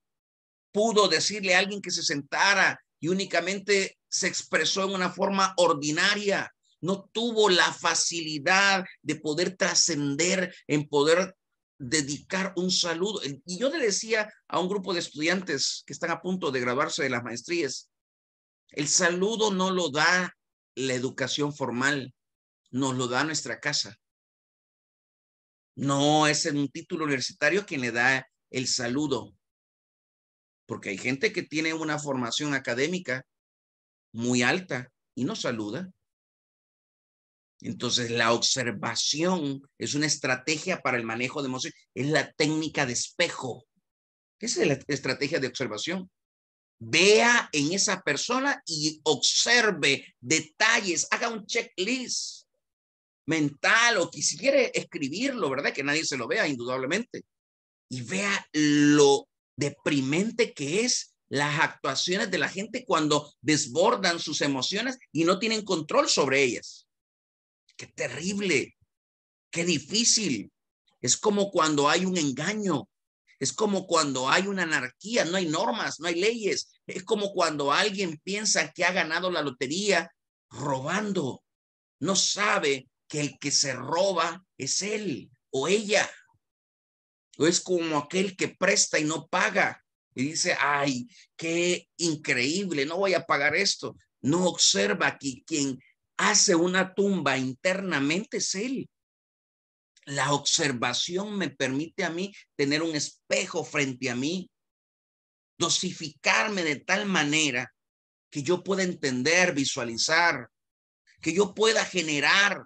pudo decirle a alguien que se sentara y únicamente se expresó en una forma ordinaria, no tuvo la facilidad de poder trascender, en poder dedicar un saludo. Y yo le decía a un grupo de estudiantes que están a punto de graduarse de las maestrías, el saludo no lo da la educación formal, nos lo da nuestra casa. No es en un título universitario quien le da el saludo, porque hay gente que tiene una formación académica muy alta y no saluda. Entonces, la observación es una estrategia para el manejo de emociones, es la técnica de espejo. Esa es la estrategia de observación. Vea en esa persona y observe detalles, haga un checklist mental o que si quiere escribirlo, ¿verdad? Que nadie se lo vea, indudablemente. Y vea lo deprimente que es las actuaciones de la gente cuando desbordan sus emociones y no tienen control sobre ellas. Qué terrible, qué difícil. Es como cuando hay un engaño, es como cuando hay una anarquía, no hay normas, no hay leyes. Es como cuando alguien piensa que ha ganado la lotería robando. No sabe que el que se roba es él o ella. O es como aquel que presta y no paga. Y dice, ay, qué increíble, no voy a pagar esto. No observa que quien hace una tumba internamente es él. La observación me permite a mí tener un espejo frente a mí, dosificarme de tal manera que yo pueda entender, visualizar, que yo pueda generar,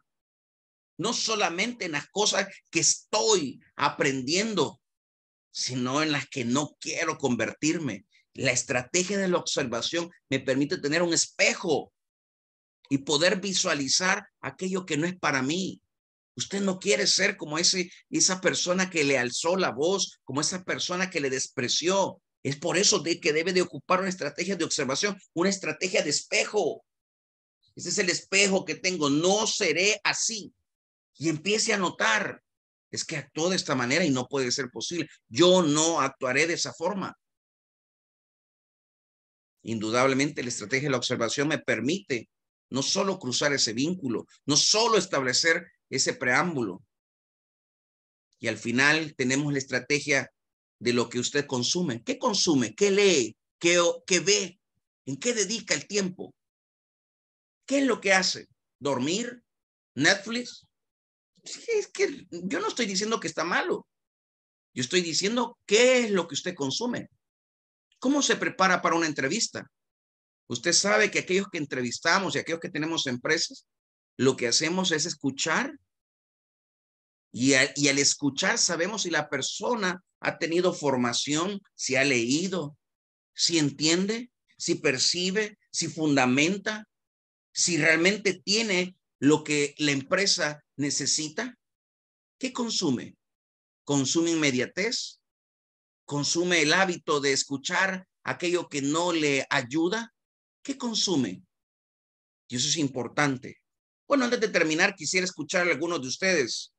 no solamente en las cosas que estoy aprendiendo, sino en las que no quiero convertirme. La estrategia de la observación me permite tener un espejo y poder visualizar aquello que no es para mí, Usted no quiere ser como ese, esa persona que le alzó la voz, como esa persona que le despreció. Es por eso de que debe de ocupar una estrategia de observación, una estrategia de espejo. Ese es el espejo que tengo. No seré así. Y empiece a notar. Es que actuó de esta manera y no puede ser posible. Yo no actuaré de esa forma. Indudablemente la estrategia de la observación me permite no solo cruzar ese vínculo, no solo establecer ese preámbulo. Y al final tenemos la estrategia de lo que usted consume. ¿Qué consume? ¿Qué lee? ¿Qué, qué ve? ¿En qué dedica el tiempo? ¿Qué es lo que hace? ¿Dormir? ¿Netflix? que yo no estoy diciendo que está malo. Yo estoy diciendo qué es lo que usted consume. ¿Cómo se prepara para una entrevista? Usted sabe que aquellos que entrevistamos y aquellos que tenemos empresas, lo que hacemos es escuchar y, al escuchar sabemos si la persona ha tenido formación, si ha leído, si entiende, si percibe, si fundamenta, si realmente tiene lo que la empresa necesita. ¿Qué consume? ¿Consume inmediatez? ¿Consume el hábito de escuchar aquello que no le ayuda? ¿Qué consume? Y eso es importante. Bueno, antes de terminar, quisiera escuchar a algunos de ustedes.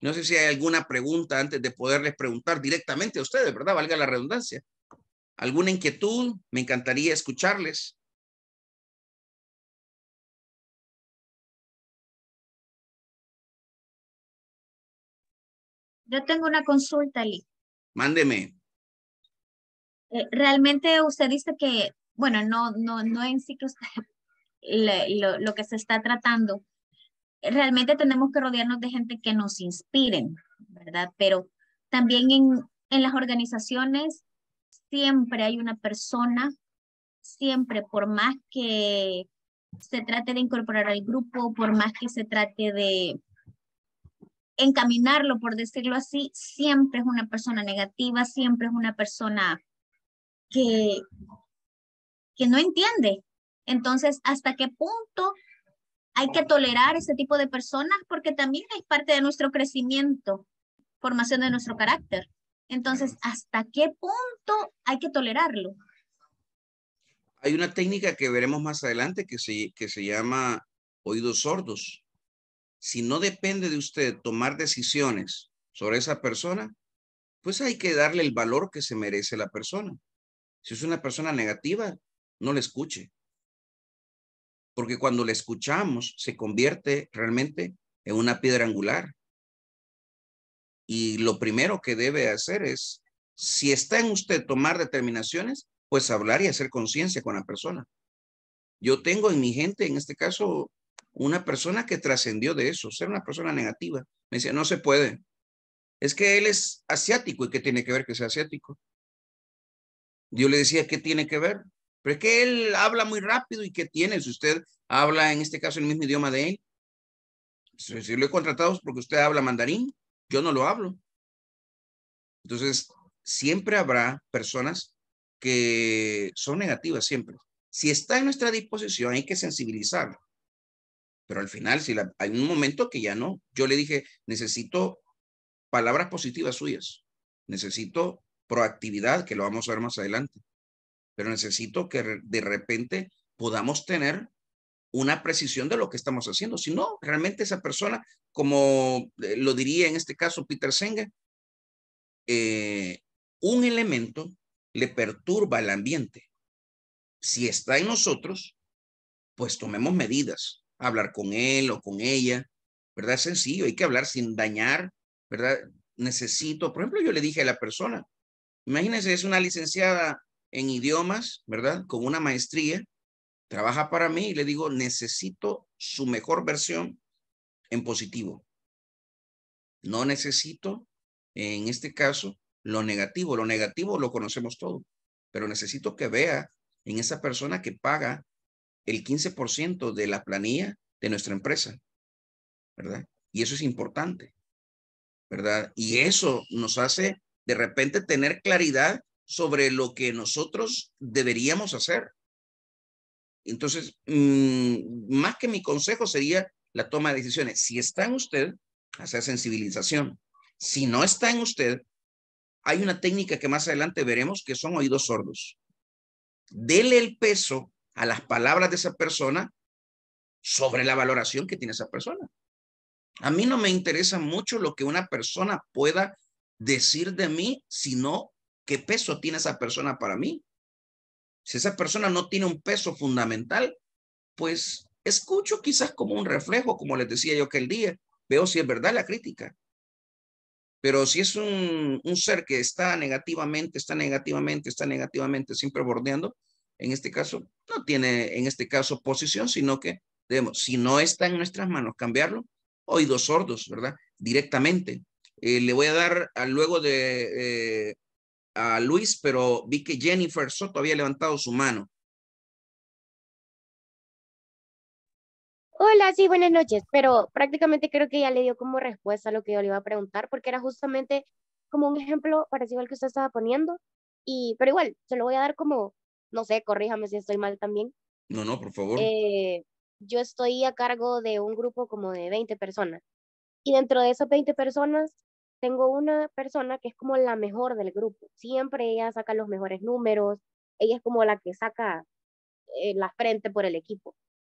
No sé si hay alguna pregunta antes de poderles preguntar directamente a ustedes, ¿verdad? Valga la redundancia. ¿Alguna inquietud? Me encantaría escucharles. Yo tengo una consulta, Lee. Mándeme. Eh, realmente usted dice que, bueno, no, no, no en usted lo, que se está tratando. Realmente tenemos que rodearnos de gente que nos inspire ¿verdad? Pero también en, en las organizaciones siempre hay una persona, siempre, por más que se trate de incorporar al grupo, por más que se trate de encaminarlo, por decirlo así, siempre es una persona negativa, siempre es una persona que, que no entiende, entonces, ¿hasta qué punto hay que tolerar ese tipo de personas? Porque también es parte de nuestro crecimiento, formación de nuestro carácter. Entonces, ¿hasta qué punto hay que tolerarlo? Hay una técnica que veremos más adelante que se, que se llama oídos sordos. Si no depende de usted tomar decisiones sobre esa persona, pues hay que darle el valor que se merece la persona. Si es una persona negativa, no le escuche porque cuando le escuchamos se convierte realmente en una piedra angular. Y lo primero que debe hacer es, si está en usted tomar determinaciones, pues hablar y hacer conciencia con la persona. Yo tengo en mi gente, en este caso, una persona que trascendió de eso, ser una persona negativa. Me decía, no se puede. Es que él es asiático y ¿qué tiene que ver que sea asiático? Yo le decía, ¿qué tiene que ver? Pero es que él habla muy rápido y que tiene? Si usted habla en este caso el mismo idioma de él, si lo he contratado porque usted habla mandarín, yo no lo hablo. Entonces, siempre habrá personas que son negativas, siempre. Si está en nuestra disposición, hay que sensibilizarlo. Pero al final, si hay un momento que ya no, yo le dije, necesito palabras positivas suyas, necesito proactividad, que lo vamos a ver más adelante pero necesito que de repente podamos tener una precisión de lo que estamos haciendo. Si no, realmente esa persona, como eh, lo diría en este caso Peter Senge, eh, un elemento le perturba el ambiente. Si está en nosotros, pues tomemos medidas, hablar con él o con ella, ¿verdad? Es sencillo, hay que hablar sin dañar, ¿verdad? Necesito, por ejemplo, yo le dije a la persona, imagínense, es una licenciada en idiomas, ¿verdad? Con una maestría, trabaja para mí y le digo, necesito su mejor versión en positivo. No necesito, en este caso, lo negativo. Lo negativo lo conocemos todo, pero necesito que vea en esa persona que paga el 15% de la planilla de nuestra empresa, ¿verdad? Y eso es importante, ¿verdad? Y eso nos hace de repente tener claridad sobre lo que nosotros deberíamos hacer. Entonces, mm, más que mi consejo sería la toma de decisiones. Si está en usted, hacer sensibilización. Si no está en usted, hay una técnica que más adelante veremos que son oídos sordos. Dele el peso a las palabras de esa persona sobre la valoración que tiene esa persona. A mí no me interesa mucho lo que una persona pueda decir de mí, sino ¿qué peso tiene esa persona para mí? Si esa persona no tiene un peso fundamental, pues escucho quizás como un reflejo, como les decía yo aquel día, veo si es verdad la crítica. Pero si es un, ser que está negativamente, está negativamente, está negativamente, siempre bordeando, en este caso, no tiene en este caso posición, sino que debemos, si no está en nuestras manos cambiarlo, oídos sordos, ¿verdad? Directamente. Eh, le voy a dar, luego de eh, a Luis, pero vi que Jennifer Soto había levantado su mano. Hola, sí, buenas noches, pero prácticamente creo que ya le dio como respuesta a lo que yo le iba a preguntar, porque era justamente como un ejemplo parecido al que usted estaba poniendo, y, pero igual, se lo voy a dar como, no sé, corríjame si estoy mal también. No, no, por favor. Eh, yo estoy a cargo de un grupo como de 20 personas, y dentro de esas 20 personas tengo una persona que es como la mejor del grupo. Siempre ella saca los mejores números, ella es como la que saca eh, la frente por el equipo.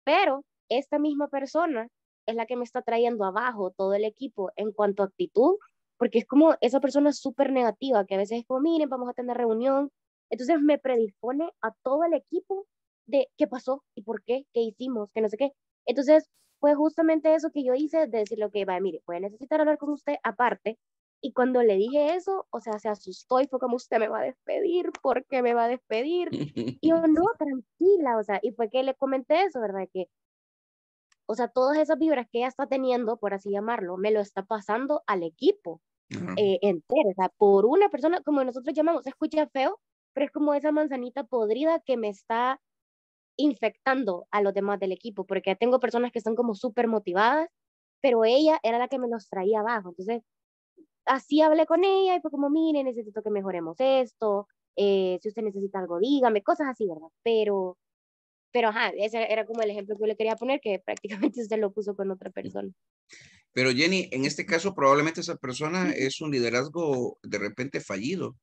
Pero esta misma persona es la que me está trayendo abajo todo el equipo en cuanto a actitud, porque es como esa persona súper negativa, que a veces es como, miren, vamos a tener reunión. Entonces me predispone a todo el equipo de qué pasó y por qué, qué hicimos, que no sé qué. Entonces fue justamente eso que yo hice, de lo que va, mire, voy a necesitar hablar con usted aparte. Y cuando le dije eso, o sea, se asustó y fue como, usted me va a despedir, ¿por qué me va a despedir? Y yo, no, tranquila, o sea, y fue que le comenté eso, ¿verdad? Que, o sea, todas esas vibras que ella está teniendo, por así llamarlo, me lo está pasando al equipo eh, entero, o sea, por una persona, como nosotros llamamos, se escucha feo, pero es como esa manzanita podrida que me está infectando a los demás del equipo, porque tengo personas que son como súper motivadas, pero ella era la que me los traía abajo. Entonces, así hablé con ella y fue como, mire, necesito que mejoremos esto, eh, si usted necesita algo, dígame, cosas así, ¿verdad? Pero, pero, ajá, ese era como el ejemplo que yo le quería poner, que prácticamente usted lo puso con otra mm. persona. Pero Jenny, en este caso probablemente esa persona es un liderazgo de repente fallido.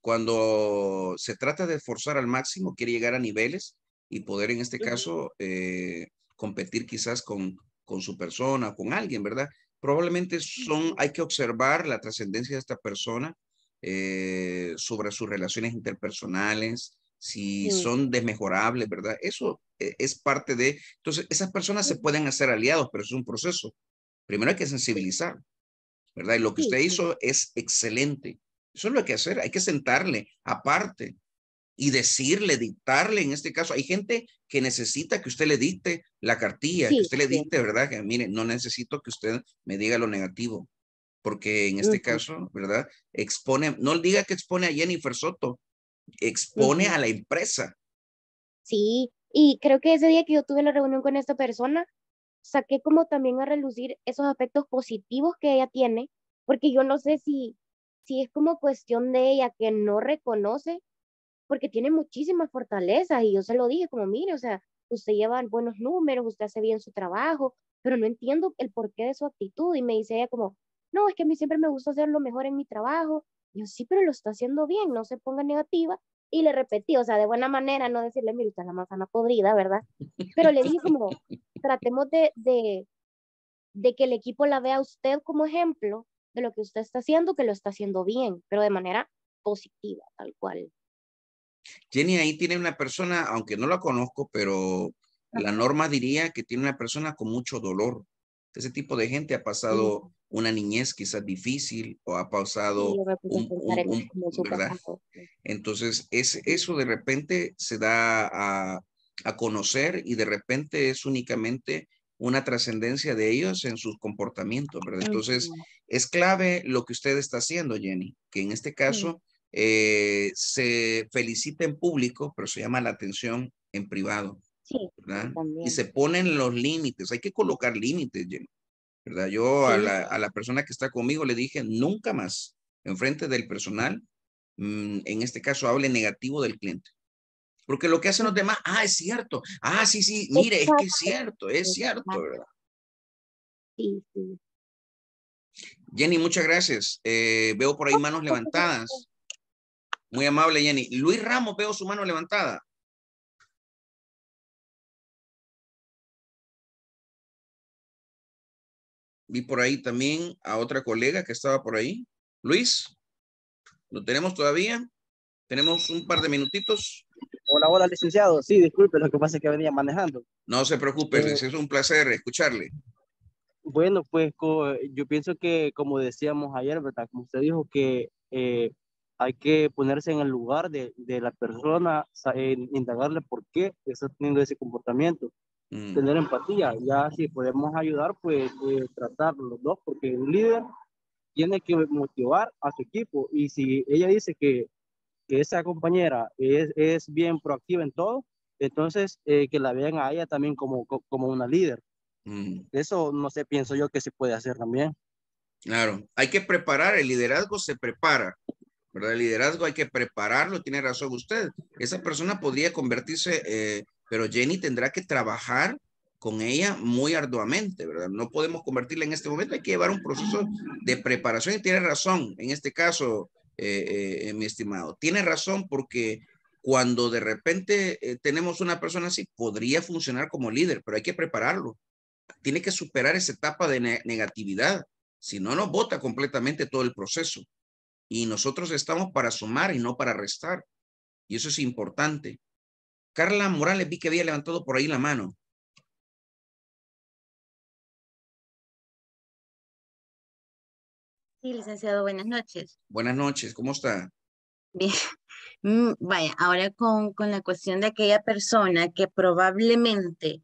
Cuando se trata de esforzar al máximo, quiere llegar a niveles y poder en este caso eh, competir quizás con, con su persona, con alguien, ¿verdad? Probablemente son, hay que observar la trascendencia de esta persona eh, sobre sus relaciones interpersonales, si son desmejorables, ¿verdad? Eso eh, es parte de, entonces esas personas se pueden hacer aliados, pero es un proceso. Primero hay que sensibilizar, ¿verdad? Y lo que usted hizo es excelente. Eso es lo que hay que hacer, hay que sentarle aparte, y decirle, dictarle, en este caso, hay gente que necesita que usted le dicte la cartilla, que usted le dicte, ¿verdad? Que mire, no necesito que usted me diga lo negativo, porque en este caso, ¿verdad? Expone, no diga que expone a Jennifer Soto, expone a la empresa. Sí, y creo que ese día que yo tuve la reunión con esta persona, saqué como también a relucir esos aspectos positivos que ella tiene, porque yo no sé si, si es como cuestión de ella que no reconoce porque tiene muchísimas fortalezas y yo se lo dije como, mire, o sea, usted lleva buenos números, usted hace bien su trabajo, pero no entiendo el porqué de su actitud y me dice ella como, no, es que a mí siempre me gusta hacer lo mejor en mi trabajo. yo sí, pero lo está haciendo bien, no se ponga negativa. Y le repetí, o sea, de buena manera, no decirle, mire, usted es la manzana podrida, ¿verdad? Pero le dije como, tratemos de, de, de que el equipo la vea a usted como ejemplo de lo que usted está haciendo, que lo está haciendo bien, pero de manera positiva, tal cual. Jenny ahí tiene una persona, aunque no la conozco, pero ah. la norma diría que tiene una persona con mucho dolor. Ese tipo de gente ha pasado una niñez quizás difícil o ha pasado pues, Entonces, es, eso de repente se da a, conocer y de repente es únicamente una trascendencia de ellos en sus comportamientos, ¿verdad? Entonces, es clave lo que usted está haciendo, Jenny, que en este caso eh, se felicita en público, pero se llama la atención en privado. Sí, y se ponen los límites, hay que colocar límites, ¿verdad? Yo a, la, a, la, persona que está conmigo le dije, nunca más, enfrente del personal, mm, en este caso hable negativo del cliente. Porque lo que hacen los demás, ah, es cierto, ah, sí, sí, mire, es que es cierto, es cierto, ¿verdad? Jenny, muchas gracias. Eh, veo por ahí manos levantadas. Muy amable, Jenny. Luis Ramos, veo su mano levantada. Vi por ahí también a otra colega que estaba por ahí. Luis, ¿lo tenemos todavía? Tenemos un par de minutitos. Hola, hola, licenciado. Sí, disculpe, lo que pasa es que venía manejando. No se preocupe, eh, es un placer escucharle. Bueno, pues yo pienso que, como decíamos ayer, ¿verdad? Como usted dijo, que eh, hay que ponerse en el lugar de, la persona, indagarle por qué está teniendo ese comportamiento, mm. tener empatía, ya si podemos ayudar, pues, eh, tratar los dos, porque el líder tiene que motivar a su equipo y si ella dice que, esa compañera es, bien proactiva en todo, entonces eh, que la vean a ella también como, como una líder. Mm. Eso no sé, pienso yo que se puede hacer también. Claro, hay que preparar, el liderazgo se prepara ¿verdad? El liderazgo hay que prepararlo, tiene razón usted. Esa persona podría convertirse, eh, pero Jenny tendrá que trabajar con ella muy arduamente, ¿verdad? No podemos convertirla en este momento, hay que llevar un proceso de preparación y tiene razón en este caso, eh, eh, mi estimado. Tiene razón porque cuando de repente tenemos una persona así, podría funcionar como líder, pero hay que prepararlo. Tiene que superar esa etapa de negatividad, si no, nos bota completamente todo el proceso. Y nosotros estamos para sumar y no para restar. Y eso es importante. Carla Morales, vi que había levantado por ahí la mano. Sí, licenciado, buenas noches. Buenas noches, ¿cómo está? Bien, mm, vaya, ahora con, con, la cuestión de aquella persona que probablemente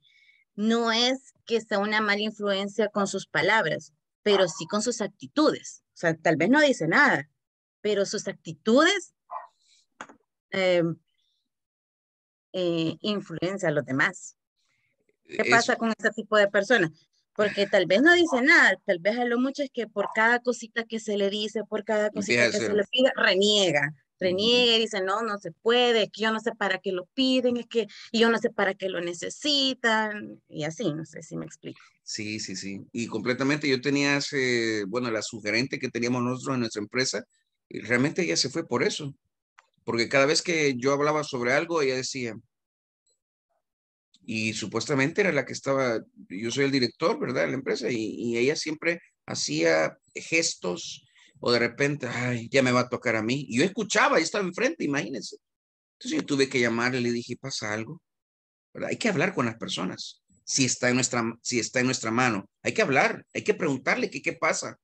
no es que sea una mala influencia con sus palabras, pero ah. sí con sus actitudes. O sea, tal vez no dice nada, pero sus actitudes em, eh, influencian a los demás. ¿Qué pasa con este tipo de personas? Porque tal vez no dice nada, tal vez a lo mucho es que por cada cosita que se le dice, por cada cosita que se le pide, reniega reniega y dice, no, no se puede, que yo no sé para qué lo piden, es que yo no sé para qué lo necesitan, y así, no sé si me explico. Sí, sí, sí, y completamente, yo tenía hace, bueno, la sugerente que teníamos nosotros en nuestra empresa, realmente ella se fue por eso, porque cada vez que yo hablaba sobre algo, ella decía, y supuestamente era la que estaba, yo soy el director, ¿verdad?, de la empresa, y, ella siempre hacía gestos o de repente, ay, ya me va a tocar a mí. Y yo escuchaba, y estaba enfrente, imagínense. Entonces yo tuve que llamarle, le dije, pasa algo. ¿Verdad? Hay que hablar con las personas. Si está, en nuestra, si está en nuestra mano, hay que hablar, hay que preguntarle qué, qué pasa.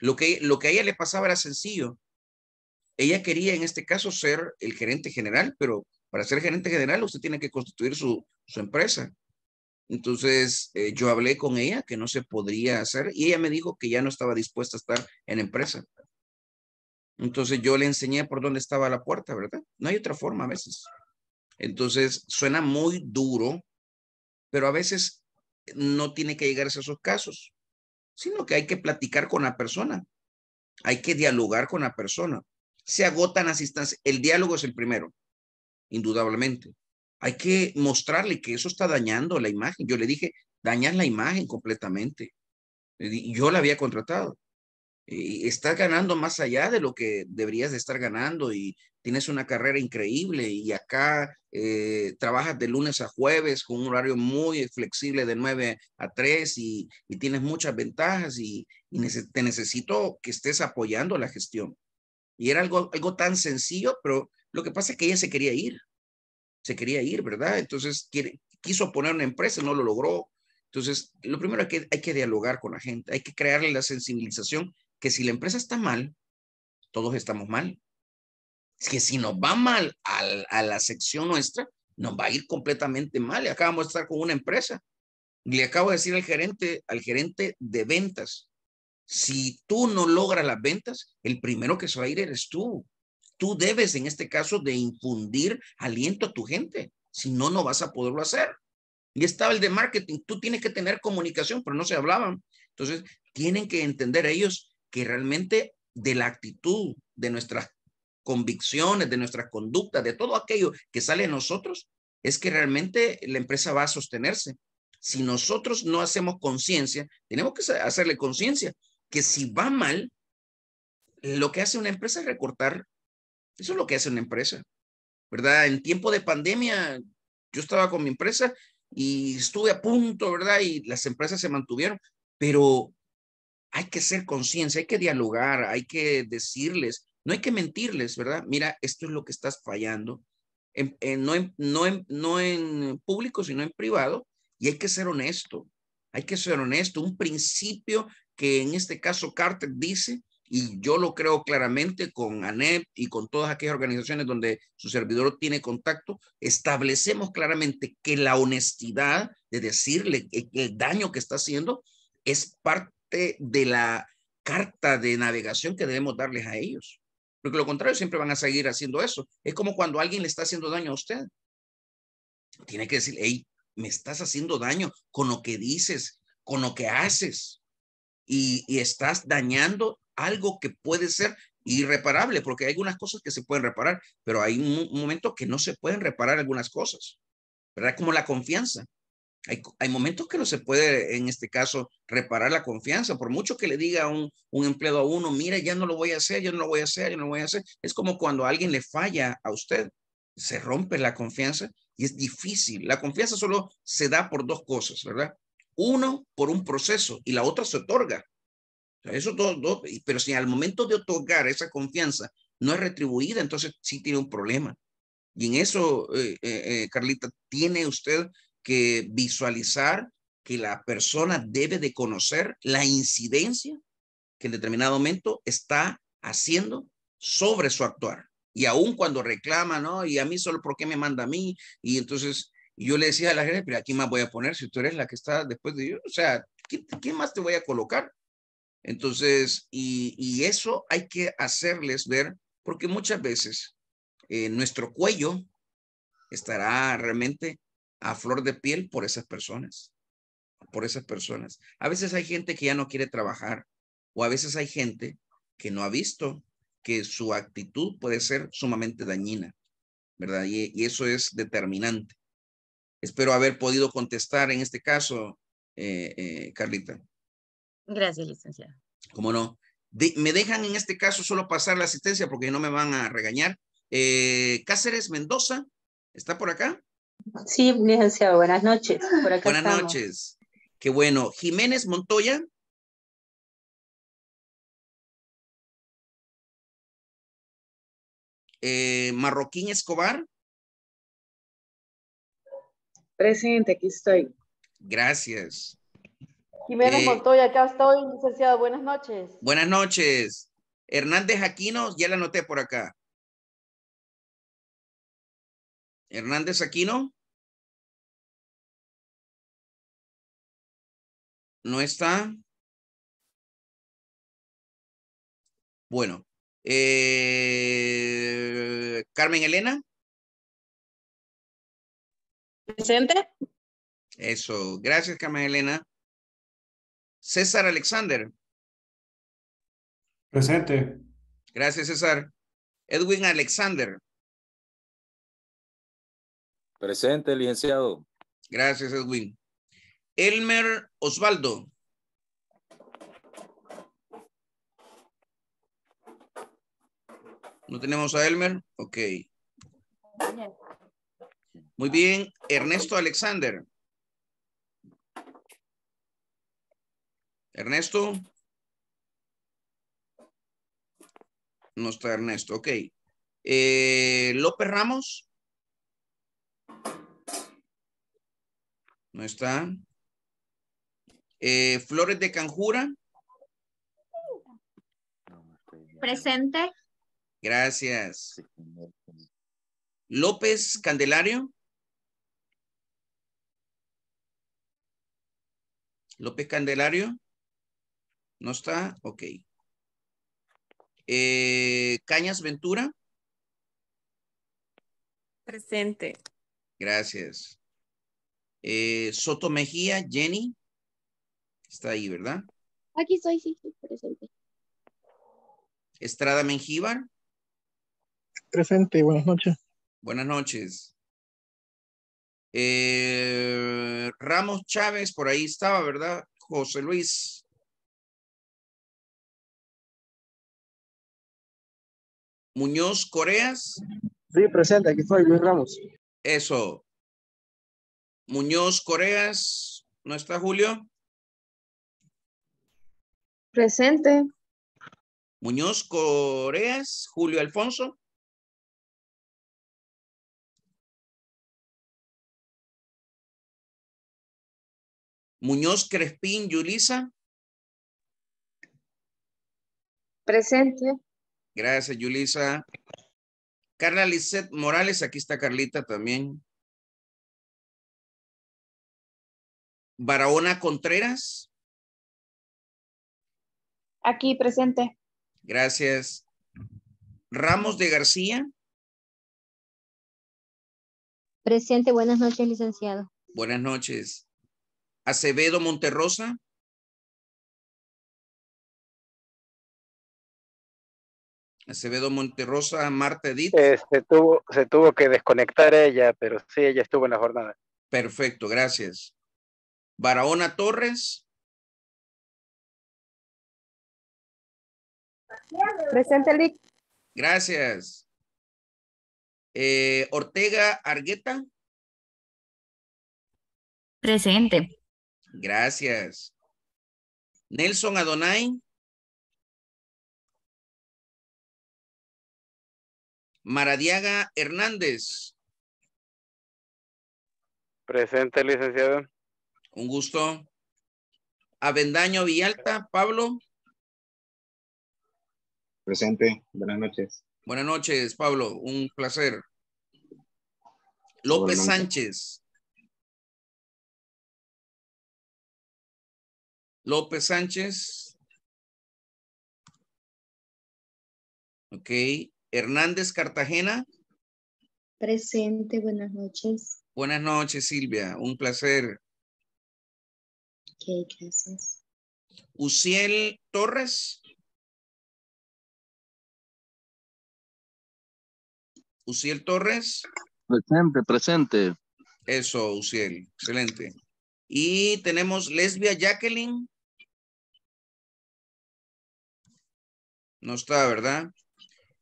Lo que, lo que a ella le pasaba era sencillo. Ella quería en este caso ser el gerente general, pero para ser gerente general usted tiene que constituir su, su empresa. Entonces eh, yo hablé con ella que no se podría hacer y ella me dijo que ya no estaba dispuesta a estar en empresa. Entonces yo le enseñé por dónde estaba la puerta, ¿verdad? No hay otra forma a veces. Entonces suena muy duro, pero a veces no tiene que llegar a esos casos, sino que hay que platicar con la persona, hay que dialogar con la persona se agotan las instancias. El diálogo es el primero, indudablemente. Hay que mostrarle que eso está dañando la imagen. Yo le dije, dañas la imagen completamente. Yo la había contratado. Y estás ganando más allá de lo que deberías de estar ganando y tienes una carrera increíble y acá eh, trabajas de lunes a jueves con un horario muy flexible de 9 a 3 y, tienes muchas ventajas y, te necesito que estés apoyando la gestión. Y era algo, algo tan sencillo, pero lo que pasa es que ella se quería ir. Se quería ir, ¿verdad? Entonces quiso poner una empresa, no lo logró. Entonces, lo primero es que hay que dialogar con la gente, hay que crearle la sensibilización que si la empresa está mal, todos estamos mal. Es que si nos va mal a, la sección nuestra, nos va a ir completamente mal. Y acabamos de estar con una empresa. Le acabo de decir al gerente, al gerente de ventas, si tú no logras las ventas, el primero que se va a ir eres tú. Tú debes, en este caso, de infundir aliento a tu gente. Si no, no vas a poderlo hacer. Y estaba el de marketing. Tú tienes que tener comunicación, pero no se hablaban. Entonces, tienen que entender ellos que realmente de la actitud, de nuestras convicciones, de nuestras conductas, de todo aquello que sale de nosotros, es que realmente la empresa va a sostenerse. Si nosotros no hacemos conciencia, tenemos que hacerle conciencia si va mal, lo que hace una empresa es recortar. Eso es lo que hace una empresa, ¿verdad? En tiempo de pandemia, yo estaba con mi empresa y estuve a punto, ¿verdad? Y las empresas se mantuvieron, pero hay que ser conciencia, hay que dialogar, hay que decirles, no hay que mentirles, ¿verdad? Mira, esto es lo que estás fallando, no, en, no, en, público, sino en privado, y hay que ser honesto, hay que ser honesto. Un principio que en este caso Carter dice, y yo lo creo claramente con ANEP y con todas aquellas organizaciones donde su servidor tiene contacto, establecemos claramente que la honestidad de decirle el daño que está haciendo es parte de la carta de navegación que debemos darles a ellos. Porque lo contrario, siempre van a seguir haciendo eso. Es como cuando alguien le está haciendo daño a usted. Tiene que decir, hey, me estás haciendo daño con lo que dices, con lo que haces y, estás dañando algo que puede ser irreparable, porque hay algunas cosas que se pueden reparar, pero hay un momento que no se pueden reparar algunas cosas, ¿verdad? Como la confianza. Hay, momentos que no se puede, en este caso, reparar la confianza. Por mucho que le diga a un, un, empleado a uno, mira, ya no lo voy a hacer, ya no lo voy a hacer, ya no lo voy a hacer. Es como cuando alguien le falla a usted, se rompe la confianza y es difícil. La confianza solo se da por dos cosas, ¿verdad? uno por un proceso y la otra se otorga. eso todo, pero si al momento de otorgar esa confianza no es retribuida, entonces sí tiene un problema. Y en eso, eh, eh, eh, Carlita, tiene usted que visualizar que la persona debe de conocer la incidencia que en determinado momento está haciendo sobre su actuar. Y aún cuando reclama, ¿no? Y a mí solo, ¿por qué me manda a mí? Y entonces yo le decía a la gente, pero aquí más voy a poner si tú eres la que está después de yo? O sea, ¿qué, más te voy a colocar? Entonces, y, eso hay que hacerles ver, porque muchas veces eh, nuestro cuello estará realmente a flor de piel por esas personas, por esas personas. A veces hay gente que ya no quiere trabajar o a veces hay gente que no ha visto que su actitud puede ser sumamente dañina, ¿verdad? y eso es determinante. Espero haber podido contestar en este caso, eh, eh, Carlita. Gracias, licenciado. Cómo no. me dejan en este caso solo pasar la asistencia porque no me van a regañar. Eh, Cáceres Mendoza, ¿está por acá? Sí, licenciado, buenas noches. buenas noches. Qué bueno. Jiménez Montoya. Marroquín Escobar. Presidente, aquí estoy. Gracias. Jimena eh, Montoya, acá estoy, licenciado. Buenas noches. Buenas noches. Hernández Aquino, ya la anoté por acá. Hernández Aquino. No está. Bueno. Eh, Carmen Elena. Presente. Eso. Gracias, Carmen Elena. César Alexander. Presente. Gracias, César. Edwin Alexander. Presente, licenciado. Gracias, Edwin. Elmer Osvaldo. ¿No tenemos a Elmer? Ok. Muy bien, Ernesto Alexander. Ernesto. No está Ernesto, ok. Eh, López Ramos. No está. Eh, Flores de Canjura. Presente. Gracias. López Candelario. López Candelario. ¿No está? Ok. Eh, Cañas Ventura. Presente. Gracias. Eh, Soto Mejía, Jenny. Está ahí, ¿verdad? Aquí estoy, sí, sí, presente. Estrada Mengíbar. Presente, buenas noches. Buenas noches. Eh, Ramos Chávez, por ahí estaba, ¿verdad? José Luis. Muñoz Coreas. Sí, presente, aquí estoy, Luis Ramos. Eso. Muñoz Coreas, ¿no está Julio? Presente. Muñoz Coreas, Julio Alfonso. Muñoz Crespín, Yulisa. Presente. Gracias, Yulisa. Carla Lisset Morales, aquí está Carlita también. Barahona Contreras. Aquí presente. Gracias. Ramos de García. Presente, buenas noches, licenciado. Buenas noches. Acevedo Monterrosa. Acevedo Monterrosa, Marta Edith. se, este, tuvo, se tuvo que desconectar ella, pero sí, ella estuvo en la jornada. Perfecto, gracias. Barahona Torres. Presente, Gracias. Eh, Ortega Argueta. Presente. Gracias. Nelson Adonay. Maradiaga Hernández. Presente, licenciado. Un gusto. Avendaño Villalta, Pablo. Presente, buenas noches. Buenas noches, Pablo, un placer. López Sánchez. López Sánchez. Ok. Hernández Cartagena. Presente, buenas noches. Buenas noches, Silvia. Un placer. Ok, gracias. Uciel Torres. Uciel Torres. Presente, presente. Eso, Uciel. Excelente. Y tenemos Lesbia Jacqueline. No está, ¿verdad?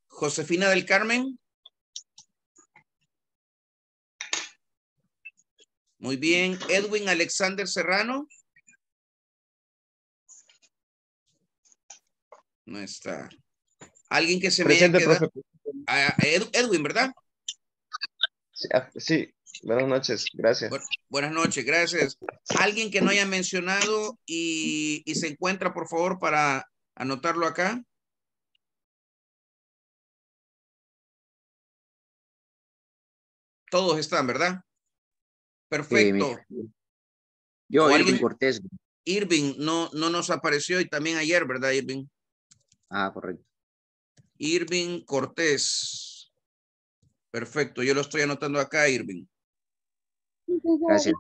Josefina del Carmen. Muy bien. Edwin Alexander Serrano. No está. Alguien que se me haya quedado. Ah, ah, Edwin, ¿verdad? Ah, sí, buenas noches, gracias. buenas noches, gracias. Alguien que no haya mencionado y, y se encuentra, por favor, para anotarlo acá. Todos están, ¿verdad? Perfecto. yo, Irving, Cortés. Irving no, no nos apareció y también ayer, ¿verdad, Irving? Ah, correcto. Irving Cortés. Perfecto, yo lo estoy anotando acá, Irving. Gracias.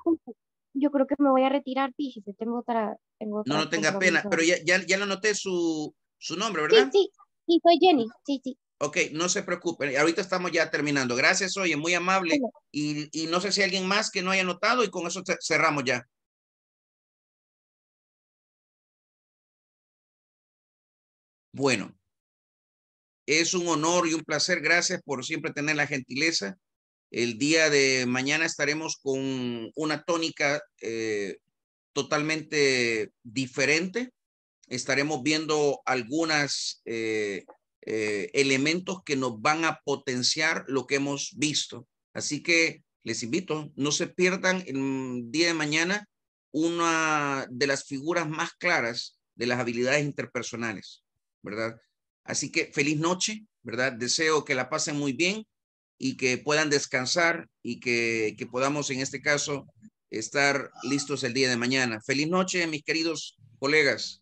Yo creo que me voy a retirar, fíjese, tengo otra... no, no tenga pena, pero ya, ya, ya lo anoté su, su nombre, ¿verdad? Sí, sí, y soy Jenny, sí, sí. Ok, no se preocupen. Ahorita estamos ya terminando. Gracias, oye, muy amable. Y, no sé si hay alguien más que no haya notado y con eso cerramos ya. Bueno, es un honor y un placer. Gracias por siempre tener la gentileza. El día de mañana estaremos con una tónica eh, totalmente diferente. Estaremos viendo algunas... Eh, eh, elementos que nos van a potenciar lo que hemos visto. Así que les invito, no se pierdan el día de mañana una de las figuras más claras de las habilidades interpersonales, ¿verdad? Así que feliz noche, ¿verdad? Deseo que la pasen muy bien y que puedan descansar y que podamos en este caso estar listos el día de mañana. Feliz noche, mis queridos colegas.